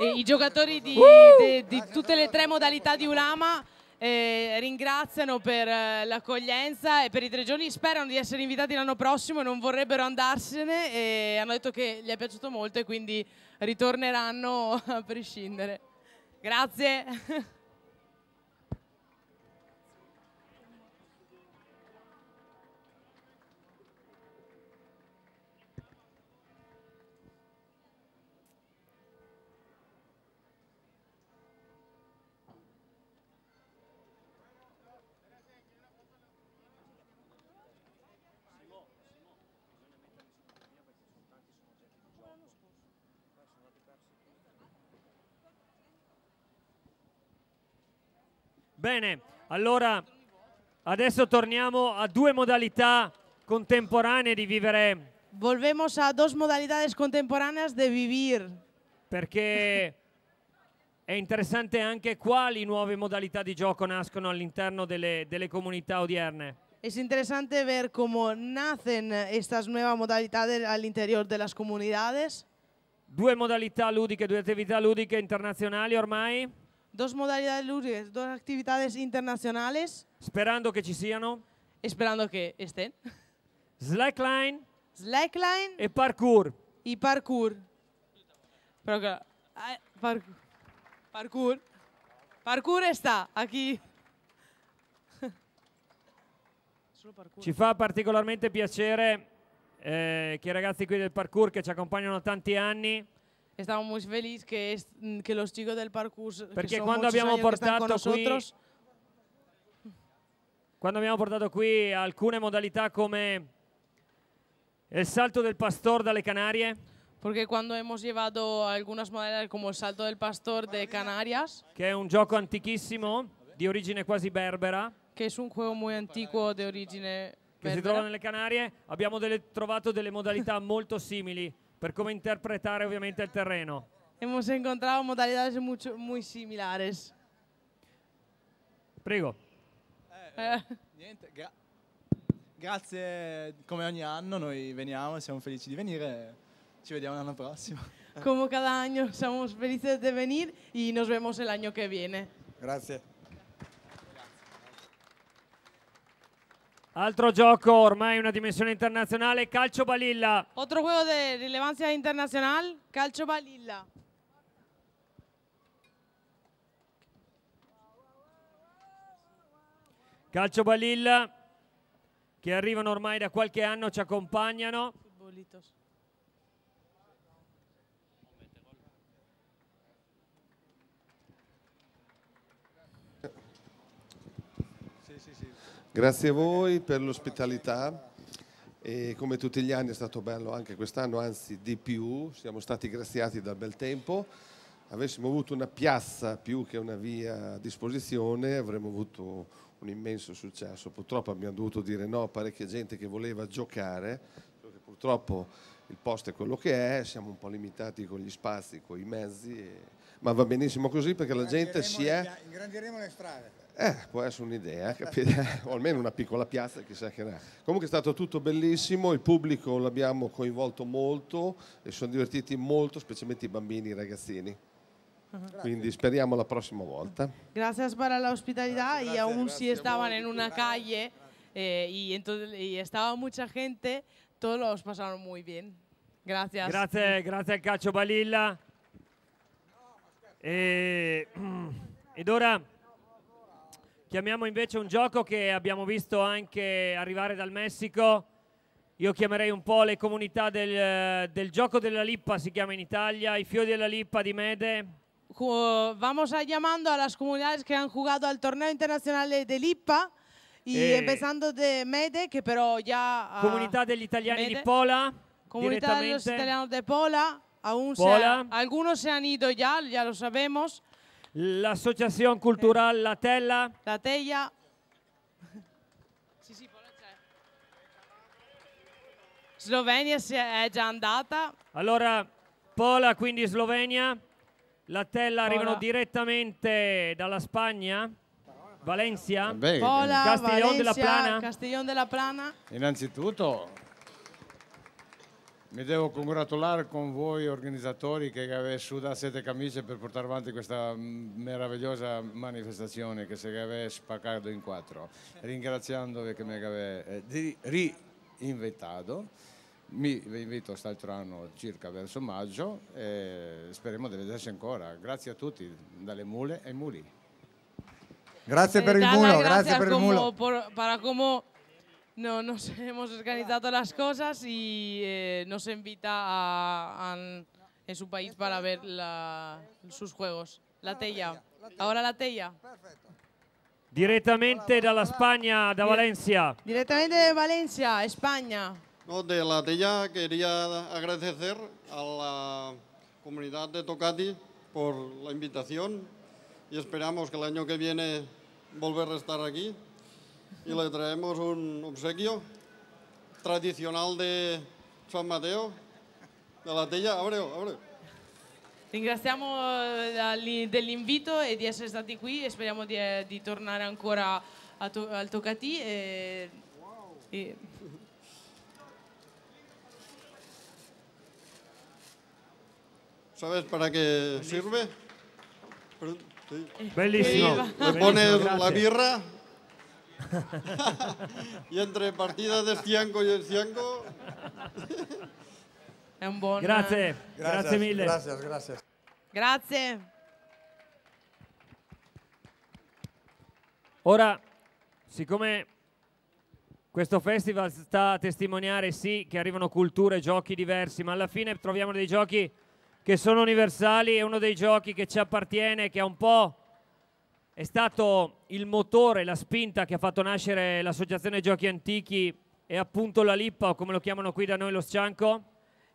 i giocatori di, di, di, tutte le tre modalità di Ulama eh, ringraziano per eh, l'accoglienza e per i tre giorni, sperano di essere invitati l'anno prossimo, non vorrebbero andarsene e hanno detto che gli è piaciuto molto e quindi ritorneranno a prescindere. Grazie. Bene, allora adesso torniamo a due modalità contemporanee di vivere. Volvemos a due modalità contemporanee di vivere. Perché è interessante anche quali nuove modalità di gioco nascono all'interno delle, delle comunità odierne. È interessante vedere come nascono queste nuove modalità all'interno delle comunità. Due modalità ludiche, due attività ludiche internazionali ormai. dos modalidades lúdicas, dos actividades internacionales. Sperando que ci siano. Esperando que estén. Slackline. Slackline. E parkour. Y parkour. Pero parkour. Parkour. Parkour está aquí. Ci fa particolarmente piacere que eh, che i ragazzi qui del parkour che ci accompagnano tanti anni estamos muy feliz que, es, mm, que los chicos del parkour perché quando abbiamo portato nosotros, qui quando abbiamo portato qui alcune modalità come il salto del pastor dalle Canarie perché quando abbiamo portato alcune modalità come il salto del pastor dalle Canarie... che è un gioco antichissimo di origine quasi berbera che è un gioco molto antico di origine berbera che si trova nelle Canarie abbiamo delle, trovato delle modalità molto simili per come interpretare ovviamente il terreno. Hemos encontrado modalidades mucho, muy similares. Prego. Eh, eh, niente, gra grazie, come ogni anno noi veniamo, e siamo felici di venire, ci vediamo l'anno prossimo. Come cada anno siamo felici di venire e nos vemos l'anno che viene. Grazie. Altro gioco, ormai una dimensione internazionale, calcio balilla. Altro gioco di rilevanza internazionale, calcio balilla. Calcio balilla, che arrivano ormai da qualche anno, ci accompagnano. Futbolitos. Grazie a voi per l'ospitalità. E come tutti gli anni è stato bello anche quest'anno, anzi di più, siamo stati graziati dal bel tempo. Avessimo avuto una piazza più che una via a disposizione avremmo avuto un immenso successo. Purtroppo abbiamo dovuto dire no a parecchia gente che voleva giocare, perché purtroppo il posto è quello che è, siamo un po' limitati con gli spazi, con i mezzi, e... ma va benissimo così perché la gente si è... Ingrandiremo le strade. Eh, può essere un'idea, capite? o almeno una piccola piazza, chissà che ne è. Comunque è stato tutto bellissimo, il pubblico l'abbiamo coinvolto molto e sono divertiti molto, specialmente i bambini e i ragazzini. Grazie. Quindi speriamo la prossima volta. Grazie per l'ospitalità, hospitalidad gracias, y aún gracias, una calle e stava entonces, gente, todos lo pasaron molto bene. Grazie. Grazie, grazie al Caccio Balilla. E, eh, ed ora... Chiamiamo invece un gioco che abbiamo visto anche arrivare dal Messico, io chiamerei un po' le comunità del, eh, del gioco della lippa, si chiama in Italia, i fiori della lippa di Mede, vamos a llamando a las comunidades que han jugado al torneo internacional de Lipa y eh, empezando de Mede, que pero ya... Comunidad ah, de italiani Mede, di Pola. Comunità degli italiani di Pola. Aún Pola. Se, algunos se han ido ya, ya lo sabemos l'Associazione Culturale La Tella. La Teglia. Slovenia si è già andata. Allora, Pola, quindi Slovenia. La Tella Pola. arrivano direttamente dalla Spagna. Valencia, Pola, Castiglione Valencia, della Plana. Castiglion della Plana. Innanzitutto mi devo congratulare con voi organizzatori che avete sudato sette camicie per portare avanti questa meravigliosa manifestazione che si avete spaccato in quattro. Ringraziandovi che mi avete eh, reinvitato. Mi invito quest'altro anno circa verso maggio e speriamo di vederci ancora. Grazie a tutti, dalle mule ai muli. Grazie eh, per il mulo, grazie, per il mulo. Por, para como no nos hemos organizado las cosas y eh, nos invita a, en su país para ver sus juegos. La Tella. Ahora la Tella. de la España, de Valencia. Directamente de Valencia, España. No, de la Tella quería agradecer a la comunidad de Tocati por la invitación y esperamos que el año que viene volver a estar aquí y le traemos un obsequio tradicional de San Mateo, de la Tella abre. abreu. Ringraziamo dell'invito e di essere stati qui e speriamo di, tornare ancora al Tocati. ¿Sabes para qué sirve? Bellísimo. Le pones la birra y entre partidas del fianco y el fianco... È un buon... Grazie, grazie, grazie mille. Grazie, grazie. Grazie. Ora, siccome questo festival sta a testimoniare sì che arrivano culture, giochi diversi, ma alla fine troviamo dei giochi che sono universali e uno dei giochi che ci appartiene, che è un po' è stato il motore, la spinta che ha fatto nascere l'associazione Giochi Antichi e appunto la Lippa, o come lo chiamano qui da noi lo Scianco?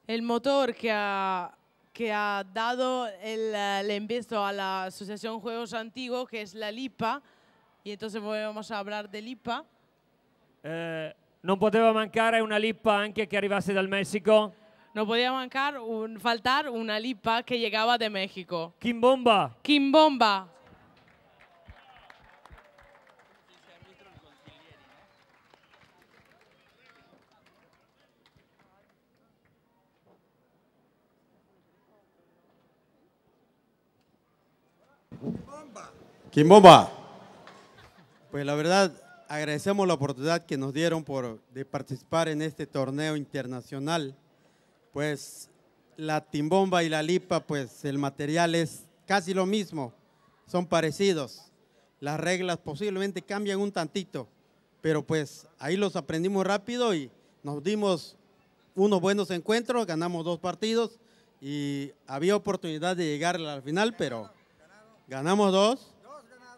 È il motore che ha, che ha dado el, invito alla Asociación Juegos Antiguos, que es la Lipa, y entonces volvemos a hablar de Eh, non poteva mancare una Lippa anche che arrivasse dal Messico? Non poteva mancare un, faltar una Lippa che llegava da Messico. Kim Bomba! Quimbomba. Pues la verdad, agradecemos la oportunidad que nos dieron por, de participar en este torneo internacional. Pues la timbomba y la lipa, pues el material es casi lo mismo, son parecidos. Las reglas posiblemente cambian un tantito, pero pues ahí los aprendimos rápido y nos dimos unos buenos encuentros, ganamos dos partidos y había oportunidad de llegar a la final, pero ganamos dos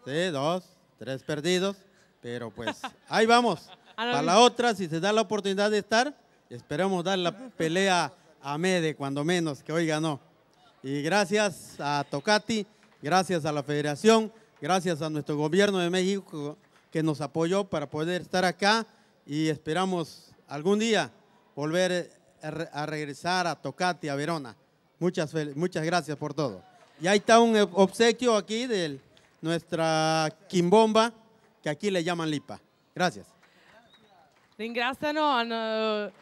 Sí, dos, tres perdidos, pero pues ahí vamos. Para la otra, si se da la oportunidad de estar, esperamos dar la pelea a Mede, cuando menos, que hoy ganó. Y gracias a Tocati, gracias a la federación, gracias a nuestro gobierno de México que nos apoyó para poder estar acá y esperamos algún día volver eh, a regresar a Tocati, a Verona. Muchas, muchas gracias por todo. Y ahí está un obsequio aquí del nuestra quimbomba, que aquí le llaman lipa. Gracias. Ringraziano, eh,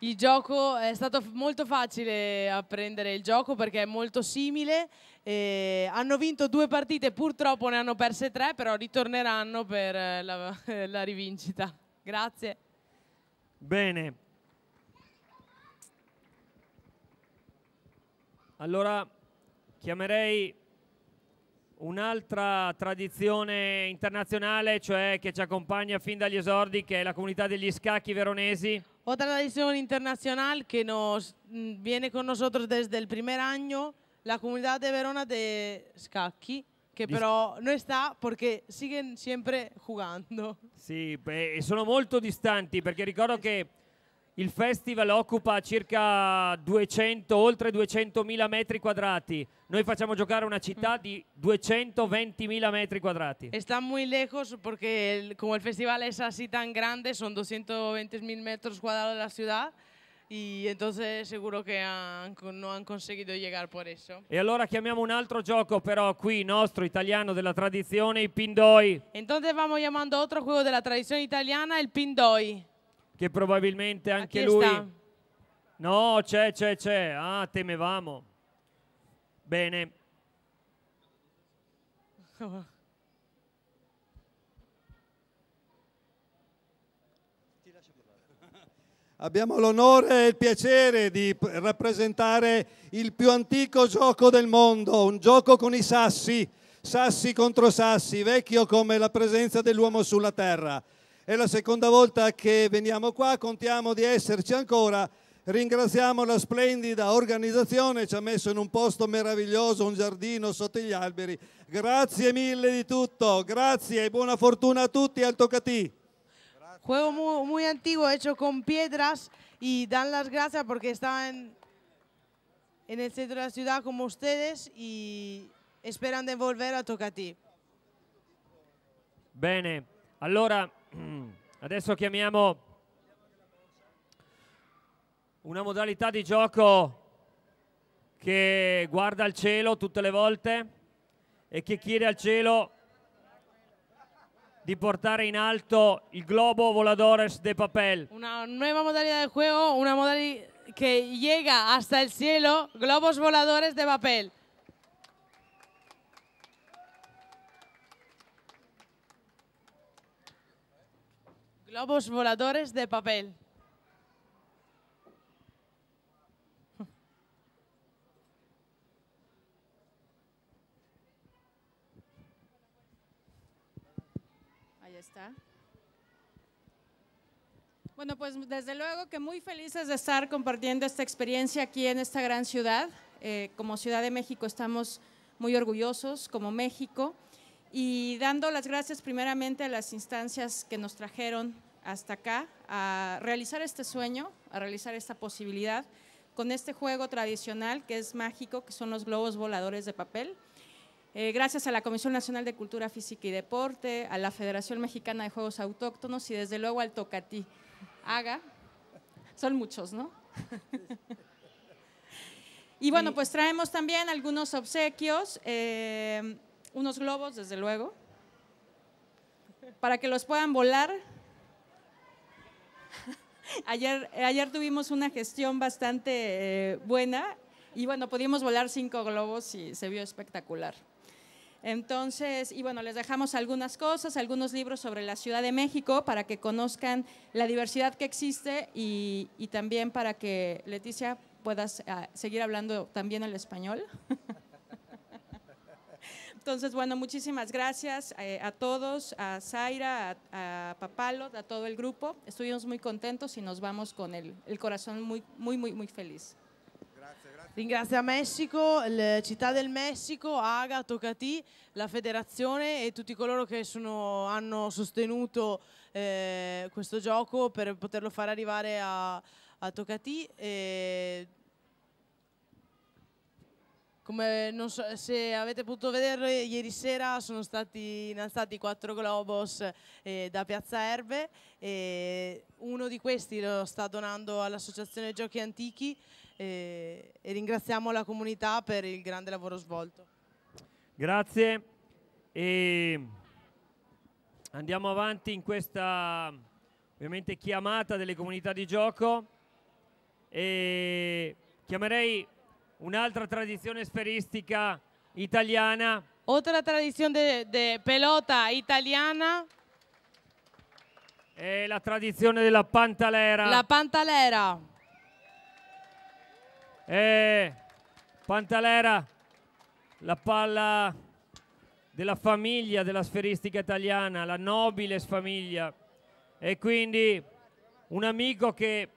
il gioco è stato molto facile apprendere il gioco perché è molto simile. E eh, hanno vinto due partite, purtroppo ne hanno perse tre, però ritorneranno per eh, la, la rivincita. Grazie. Bene. Allora chiamerei un'altra tradizione internazionale, cioè che ci accompagna fin dagli esordi, che è la comunità degli scacchi veronesi. Otra tradizione internazionale che mm, viene con noi desde el primer año, la comunità de Verona de Scacchi, Che però non sta perché siguen sempre giocando. Sì, beh, sono molto distanti perché ricordo che il festival occupa circa 200, oltre 200.000 metri quadrati. Noi facciamo giocare una città mm. di 220.000 metri quadrati. Está molto lejos perché come il festival è così tan grande, sono 220.000 metri quadrati della città e quindi entonces seguro que han, no han conseguido llegar por E allora chiamiamo un altro gioco però qui nostro italiano della tradizione, i pindoi. Entonces vamos llamando otro juego della tradizione italiana, il pindoi che probabilmente anche lui... Sta? No, c'è, c'è, c'è. Ah, temevamo. Bene. Abbiamo l'onore e il piacere di rappresentare il più antico gioco del mondo, un gioco con i sassi, sassi contro sassi, vecchio come la presenza dell'uomo sulla terra. È la seconda volta che veniamo qua, contiamo di esserci ancora. Ringraziamo la splendida organizzazione, ci ha messo in un posto meraviglioso, un giardino sotto gli alberi. Grazie mille di tutto, grazie e buona fortuna a tutti al Tocatì. Juego muy, muy, antiguo hecho con piedras y dan las gracias porque estaban en el centro de la ciudad como ustedes y esperan de volver a Tocatí. Bene, allora Adesso chiamiamo una modalità di gioco che guarda al cielo tutte le volte e che chiede al cielo di portare in alto il globo voladores de papel. Una nuova modalità di gioco, una modalidad que llega hasta el cielo, globos voladores de papel. Globos voladores de papel. Ahí está. Bueno, pues desde luego que muy felices de estar compartiendo esta experiencia aquí en esta gran ciudad. Eh, como Ciudad de México estamos muy orgullosos, como México y dando las gracias primeramente a las instancias que nos trajeron hasta acá a realizar este sueño, a realizar esta posibilidad con este juego tradicional que es mágico, que son los globos voladores de papel. Eh, gracias a la Comisión Nacional de Cultura Física y Deporte, a la Federación Mexicana de Juegos Autóctonos y desde luego al Tocatí. Haga, son muchos, ¿no? y bueno, pues traemos también algunos obsequios. Eh, unos globos, desde luego, para que los puedan volar. Ayer, ayer tuvimos una gestión bastante eh, buena y bueno, pudimos volar cinco globos y se vio espectacular. Entonces, y bueno, les dejamos algunas cosas, algunos libros sobre la Ciudad de México para que conozcan la diversidad que existe y, también para que Leticia puedas ah, seguir hablando también el español. Entonces, bueno, muchísimas gracias eh, a todos, a Zaira, a, a, Papalo, a todo el grupo. Estuvimos muy contentos y nos vamos con el, el corazón muy, muy, muy, muy feliz. Ringrazia Messico, Città del Messico, Aga, Tocati, la federazione e tutti coloro che sono, hanno sostenuto eh, questo gioco per poterlo far arrivare a, a Tocati. E come so, se avete potuto vederlo ieri sera sono stati innalzati quattro globos eh, da Piazza Erbe e uno di questi lo sta donando all'Associazione Giochi Antichi eh, e ringraziamo la comunità per il grande lavoro svolto. Grazie e andiamo avanti in questa ovviamente chiamata delle comunità di gioco e chiamerei un'altra tradizione sferistica italiana. Otra tradizione di pelota italiana. È la tradizione della pantalera. La pantalera. È pantalera, la palla della famiglia della sferistica italiana, la nobile sfamiglia. E quindi un amico che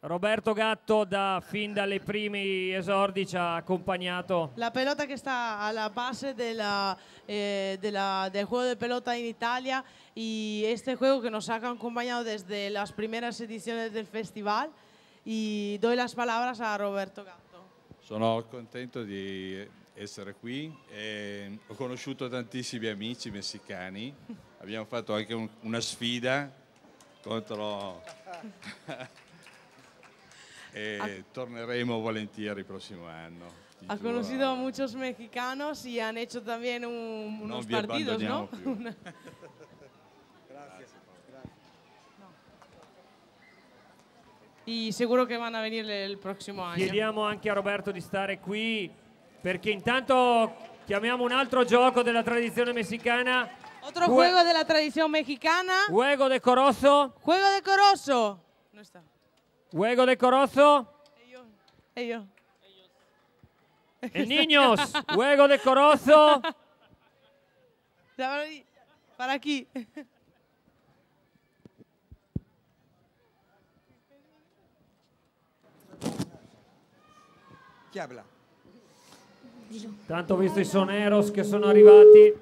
Roberto Gatto da, fin dai primi esordi ci ha accompagnato. La pelota che sta alla base della, eh, della, del gioco di pelota in Italia e questo gioco che ci ha accompagnato desde las prime edizioni del festival e do las palabras a Roberto Gatto. Sono contento di essere qui, eh, ho conosciuto tantissimi amici messicani, abbiamo fatto anche un, una sfida contro... e a... torneremo volentieri il prossimo anno. Ha conosciuto molti mexicani e y han hecho también un, unos partidos, ¿no? Gracias. Y seguro che vanno a venire il prossimo anno. Chiediamo anche a Roberto di stare qui perché intanto chiamiamo un altro gioco della tradizione messicana. Otro gioco della tradizione messicana. Juego de Corozo. Juego de Corozo. No está. Juego de corozo. Ellos. niños, juego de corozo. Para aquí. ¿Chi habla? Tanto visto y soneros que son arrivati.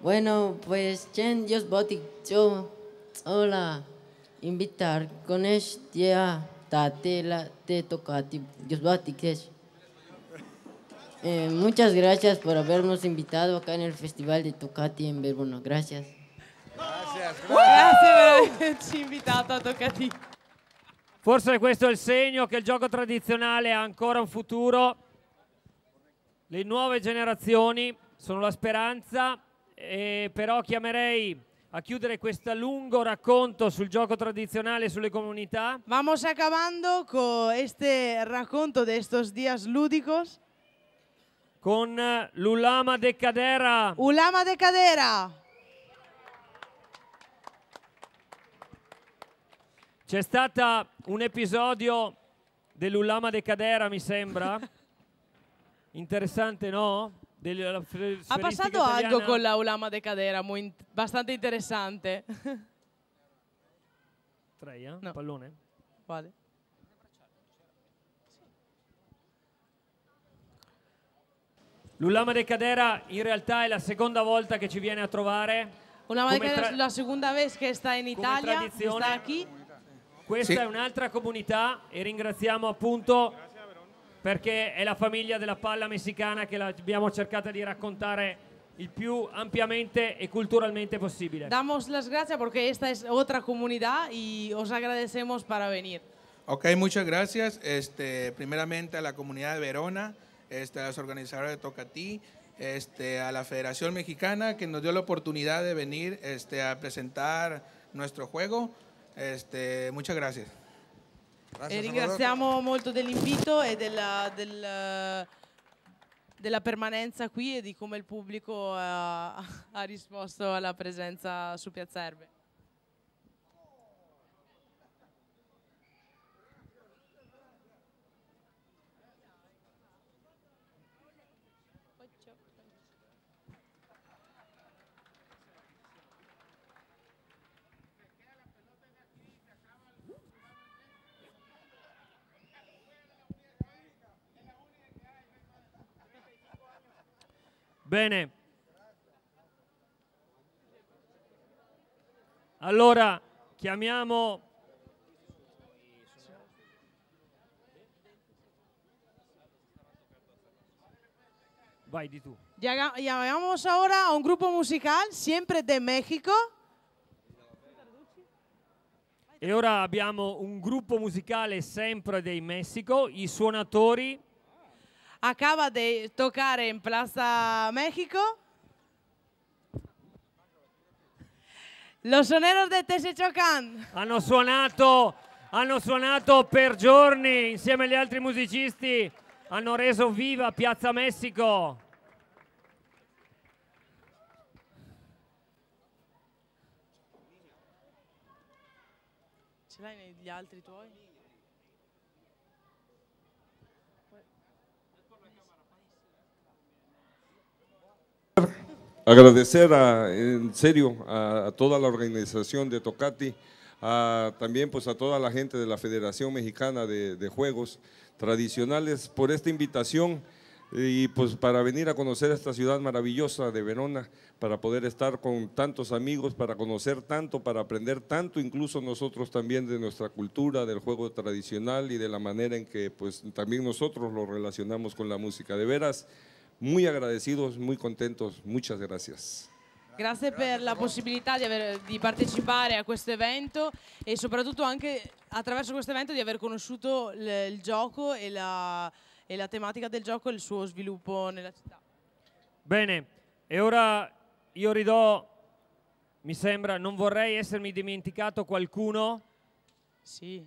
Bueno, pues Chen Dios Botic yo hola invitar con esta tatela te tocati Dios Botic eh, muchas gracias por habernos invitado acá en el Festival de Tocati en Verbono. Gracias. Gracias, grazie per averci invitato a Tocati. Forse questo è il segno che il gioco tradizionale ha ancora un futuro. Le nuove generazioni sono la speranza eh, però chiamerei a chiudere questo lungo racconto sul gioco tradizionale e sulle comunità. Vamos acabando con este racconto de estos días lúdicos. Con l'Ulama de Cadera. Ulama de Cadera. C'è stato un episodio dell'Ulama de Cadera, mi sembra. Interessante, no? della Ha passato italiana. algo con la Ulama de Cadera, in bastante interesante. Treia, no. pallone. Vale. L'Ulama de Cadera in realtà è la seconda volta che ci viene a trovare. Ulama de Cadera è la seconda vez che sta in Italia, sta qui. Questa sì. è un'altra comunità e ringraziamo appunto Porque es la familia de la palla que la abbiamo cercato de contar el più ampliamente y e culturalmente posible. Damos las gracias porque esta es otra comunidad y os agradecemos para venir. Ok, muchas gracias. Este, primeramente a la comunidad de Verona, este, a los organizadores de Tocatí, este, a la Federación Mexicana que nos dio la oportunidad de venir este, a presentar nuestro juego. Este, muchas gracias. Grazie, eh, ringraziamo Salvatore. molto dell'invito e della, del, della, permanenza qui e di come il pubblico ha, ha risposto alla presenza su Piazza Erbe. Bene. Allora chiamiamo Vai di tu. Llamamos ahora a un grupo musical siempre de México. E ora abbiamo un gruppo musicale sempre dei Messico, i suonatori acaba de tocar en Plaza México. Los soneros de Tesechocán. Hanno suonato, hanno suonato per giorni insieme agli altri musicisti, hanno reso viva Piazza Messico. Ce l'hai negli altri tuoi? agradecer en serio a, toda la organización de Tocati, a, también pues a toda la gente de la Federación Mexicana de, de, Juegos Tradicionales por esta invitación y pues para venir a conocer esta ciudad maravillosa de Verona, para poder estar con tantos amigos, para conocer tanto, para aprender tanto, incluso nosotros también de nuestra cultura, del juego tradicional y de la manera en que pues también nosotros lo relacionamos con la música. De veras, muy agradecidos, muy contentos. Muchas gracias. Grazie per la possibilità di, aver, di partecipare a questo evento e soprattutto anche attraverso questo evento di aver conosciuto le, il gioco e la, e la tematica del gioco e il suo sviluppo nella città. Bene, e ora io ridò, mi sembra, non vorrei essermi dimenticato qualcuno. Sì.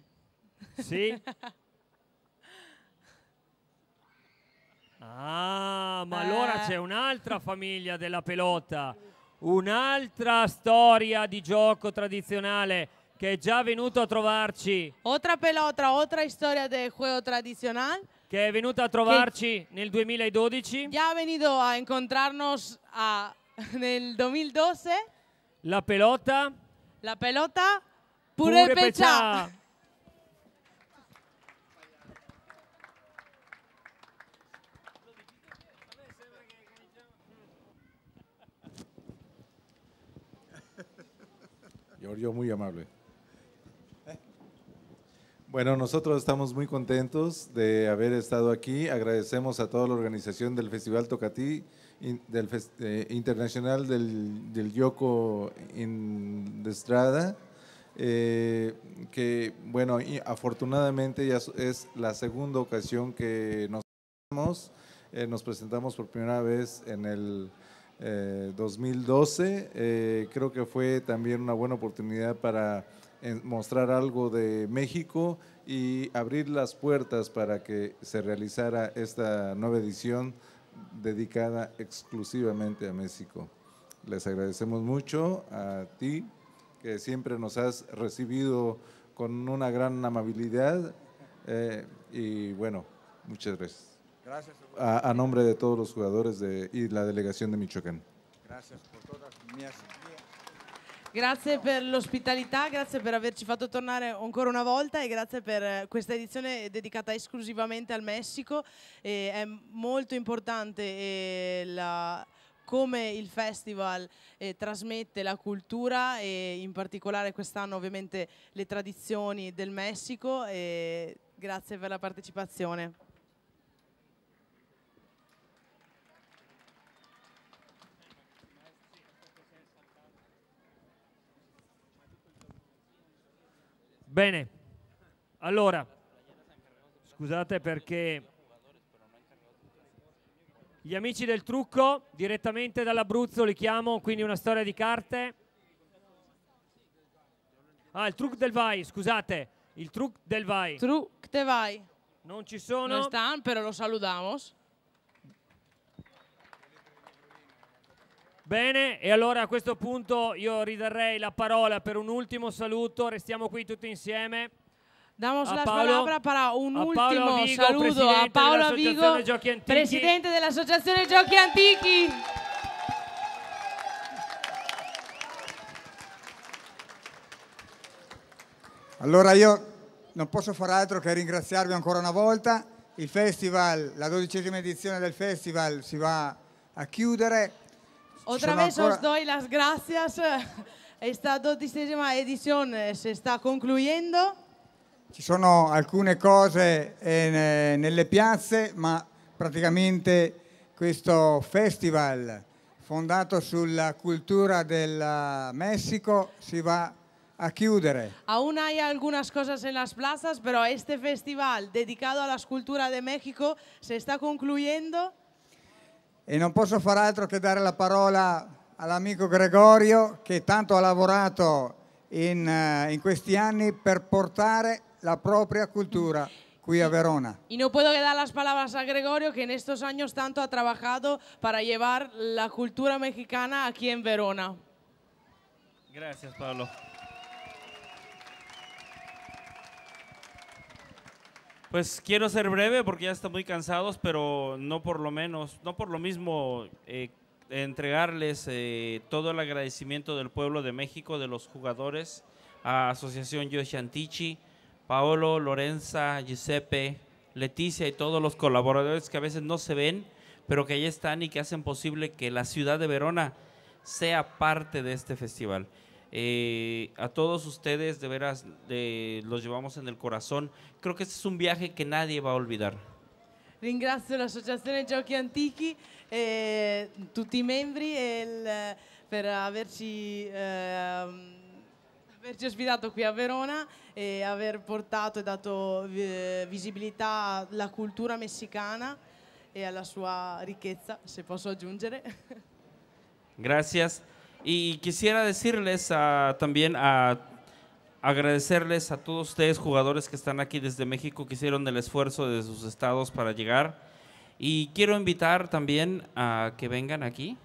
Sì? Ah, ma eh. allora c'è un'altra famiglia della pelota, un'altra storia di gioco tradizionale che è già venuto a trovarci. Otra pelota, otra storia del gioco tradizionale. Che è venuta a trovarci nel 2012. Già ha venuto a incontrarnos a, nel 2012. La pelota. La pelota pure, pure peccia. Peccia. Giorgio, muy amable. Bueno, nosotros estamos muy contentos de haber estado aquí. Agradecemos a toda la organización del Festival Tocatí del Festival eh, Internacional del, Yoko en de Estrada, eh, que, bueno, afortunadamente ya es la segunda ocasión que nos presentamos, eh, nos presentamos por primera vez en el 2012. Eh, eh, creo que fue también una buena oportunidad para eh, mostrar algo de México y abrir las puertas para que se realizara esta nueva edición dedicada exclusivamente a México. Les agradecemos mucho a ti, que siempre nos has recibido con una gran amabilidad y bueno, muchas gracias. Gracias. A, a, nombre de todos los jugadores de, y la delegación de Michoacán. Gracias por todas mis... Grazie per l'ospitalità, grazie per averci fatto tornare ancora una volta e grazie per eh, questa edizione dedicata esclusivamente al Messico. E è molto importante eh, la, come il festival eh, trasmette la cultura e in particolare quest'anno ovviamente le tradizioni del Messico. grazie per la partecipazione. Bene, allora, scusate perché gli amici del trucco direttamente dall'Abruzzo li chiamo, quindi una storia di carte. Ah, il trucco del vai, scusate, il trucco del vai. Truc del vai. Non ci sono. Non están, però lo saludamos. Bene, e allora a questo punto io ridarrei la parola per un ultimo saluto, restiamo qui tutti insieme. Damos a la Paolo, palabra para un ultimo Vigo, saludo a Paolo Vigo, presidente dell'Associazione Giochi Antichi. Allora io non posso far altro che ringraziarvi ancora una volta. Il festival, la dodicesima edizione del festival si va a chiudere Otra vez ancora... os doy las gracias. Esta dodicesima edizione si sta concludendo. Ci sono alcune cose eh, nelle piazze, ma praticamente questo festival fondato sulla cultura del eh, Messico si va a chiudere. Aún hay algunas cosas en las plazas, pero este festival dedicado a la cultura de México se está concluyendo e non posso far altro che dare la parola all'amico Gregorio che tanto ha lavorato in, eh, in, questi anni per portare la propria cultura qui a Verona. Y no puedo dare las palabras a Gregorio che in questi anni tanto ha lavorato per portare la cultura mexicana qui en Verona. Grazie Paolo. Pues quiero ser breve porque ya están muy cansados, pero no por lo menos, no por lo mismo eh, entregarles eh, todo el agradecimiento del pueblo de México, de los jugadores, a Asociación Yoshantichi, Paolo, Lorenza, Giuseppe, Leticia y todos los colaboradores que a veces no se ven, pero que ahí están y que hacen posible que la ciudad de Verona sea parte de este festival. Eh, a todos ustedes, de veras, eh, los llevamos en el corazón. Creo que este es un viaje que nadie va a olvidar. Ringrazio l'Associazione Giochi Antichi e eh, tutti i membri il, eh, per averci, eh, averci, ospitato qui a Verona e aver portato e dato eh, visibilità alla cultura messicana e alla sua ricchezza, se posso aggiungere. Grazie. Y quisiera decirles también a agradecerles a todos ustedes jugadores que están aquí desde México, que hicieron el esfuerzo de sus estados para llegar. Y quiero invitar también a que vengan aquí.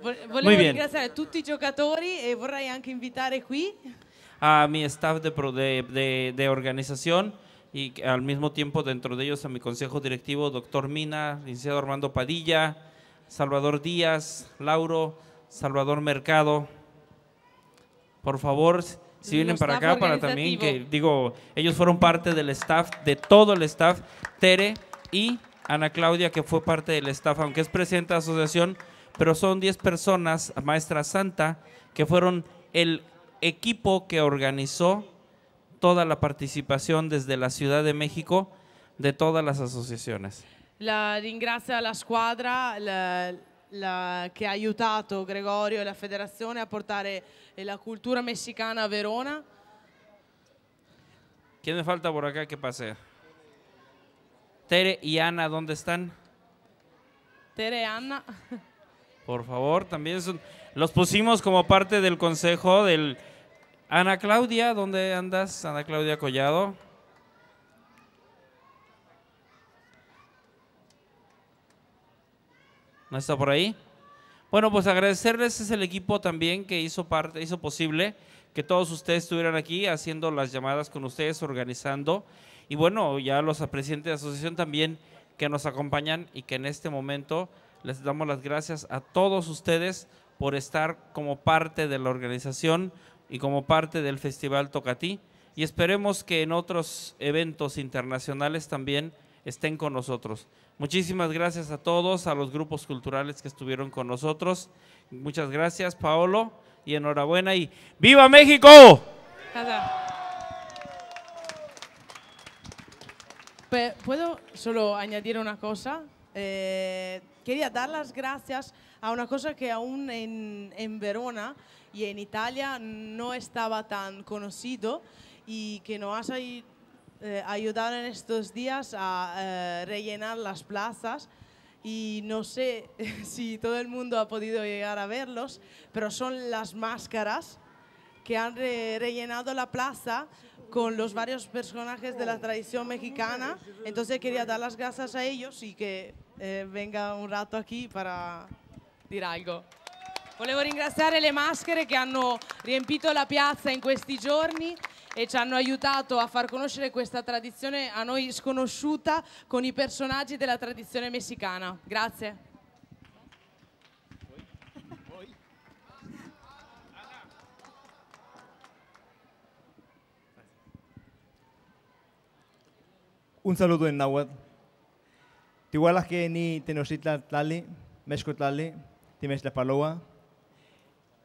Quiero agradecer a todos los jugadores y vorrei a mi staff de, organización y al mismo tiempo dentro de ellos a mi consejo directivo, doctor Mina, licenciado Armando Padilla, Salvador Díaz, Lauro, Salvador Mercado. Por favor, si vienen para acá, para también que, digo, ellos fueron parte del staff, de todo el staff, Tere y Ana Claudia, que fue parte del staff, aunque es presidenta de la asociación, pero son 10 personas, Maestra Santa, que fueron el equipo que organizó toda la participación desde la Ciudad de México de todas las asociaciones. La ringrazio la squadra la, la, che ha ayudado Gregorio e la Federación a portare eh, la cultura messicana a Verona. ¿Quién me falta por acá que pase? Tere y Ana, ¿dónde están? Tere y e Ana. Por favor, también los pusimos como parte del consejo del, Ana Claudia, ¿dónde andas? Ana Claudia Collado. ¿No está por ahí? Bueno, pues agradecerles es el equipo también que hizo parte, hizo posible que todos ustedes estuvieran aquí haciendo las llamadas con ustedes, organizando. Y bueno, ya los presidentes de asociación también que nos acompañan y que en este momento les damos las gracias a todos ustedes por estar como parte de la organización, y como parte del Festival Tocatí y esperemos que en otros eventos internacionales también estén con nosotros. Muchísimas gracias a todos, a los grupos culturales que estuvieron con nosotros. Muchas gracias, Paolo, y enhorabuena y ¡Viva México! ¿Puedo solo añadir una cosa? Eh, quería dar las gracias a una cosa que aún en, en Verona y en Italia no estaba tan conocido y que nos ha eh, ayudado en estos días a eh, rellenar las plazas y no sé si todo el mundo ha podido llegar a verlos, pero son las máscaras que han rellenado la plaza con los varios personajes de la tradición mexicana. Entonces quería dar las gracias a ellos y que eh, venga un rato aquí para decir algo. Volevo ringraziare le maschere che hanno riempito la piazza in questi giorni e ci hanno aiutato a far conoscere questa tradizione a noi sconosciuta con i personaggi della tradizione messicana. Grazie. Un saluto in en Ti Tihuala che ni tali, Tenochtitlan tlali, Mexco tlali, Timestlapaloa,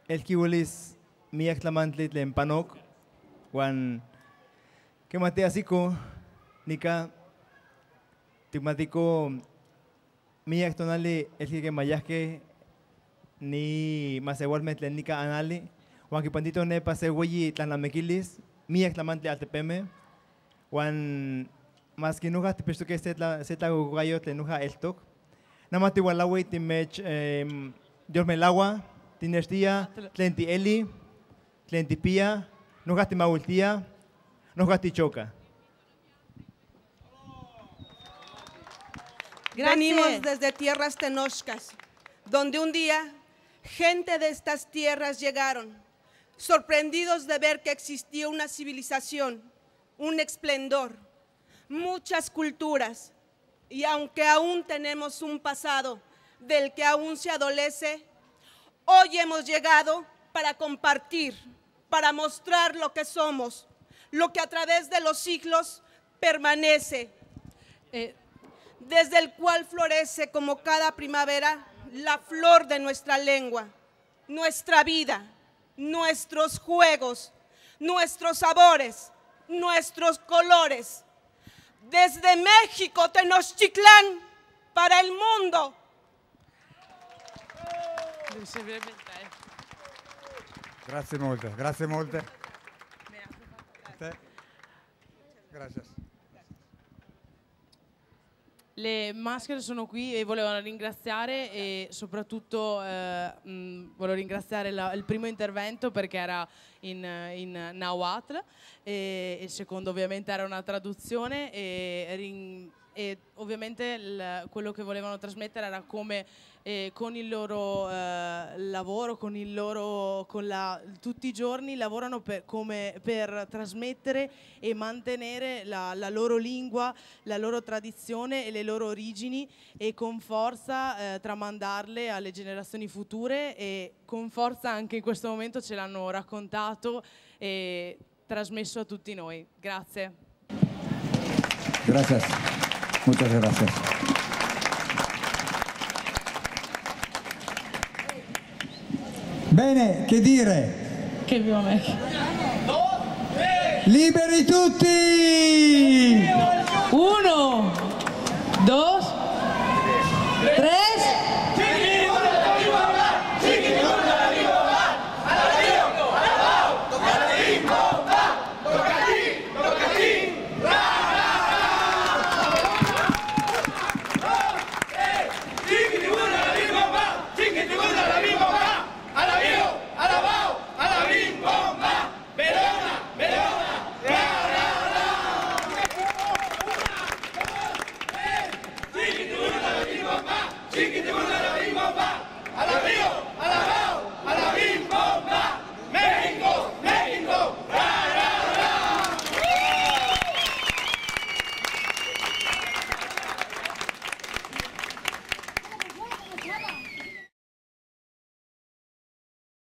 el kibulis mi exclamante le panok, Juan así asiko, nica. tigmatiko mi exclamante el que mayasque ni más igualmente nika anali, Juan kipantito ne la mi mi exclamante altepeme, Juan más que nunca te pienso que se seta gallo te nuja el toc. Nada más te mech em, Dios me agua dinastía, tlenti eli, tlenti Pía, no choca. desde tierras tenoscas, donde un día gente de estas tierras llegaron, sorprendidos de ver que existía una civilización, un esplendor, muchas culturas, y aunque aún tenemos un pasado del que aún se adolece, Hoy hemos llegado para compartir, para mostrar lo que somos, lo que a través de los siglos permanece, eh, desde el cual florece como cada primavera la flor de nuestra lengua, nuestra vida, nuestros juegos, nuestros sabores, nuestros colores. Desde México, Tenochtitlán, para el mundo Grazie molte, grazie molte. Le maschere sono qui e volevano ringraziare e soprattutto eh, mh, mm, volevo ringraziare la, il primo intervento perché era in, in Nahuatl e il secondo ovviamente era una traduzione e, e ovviamente il, quello che volevano trasmettere era come eh, con il loro eh, lavoro, con, il loro, con la, tutti i giorni lavorano per, come, per trasmettere e mantenere la, la, loro lingua, la loro tradizione e le loro origini e con forza eh, tramandarle alle generazioni future e con forza anche in questo momento ce l'hanno raccontato e trasmesso a tutti noi. Grazie. Gracias. Muchas gracias. Bene, che dire? Che viva Liberi tutti! Uno, due.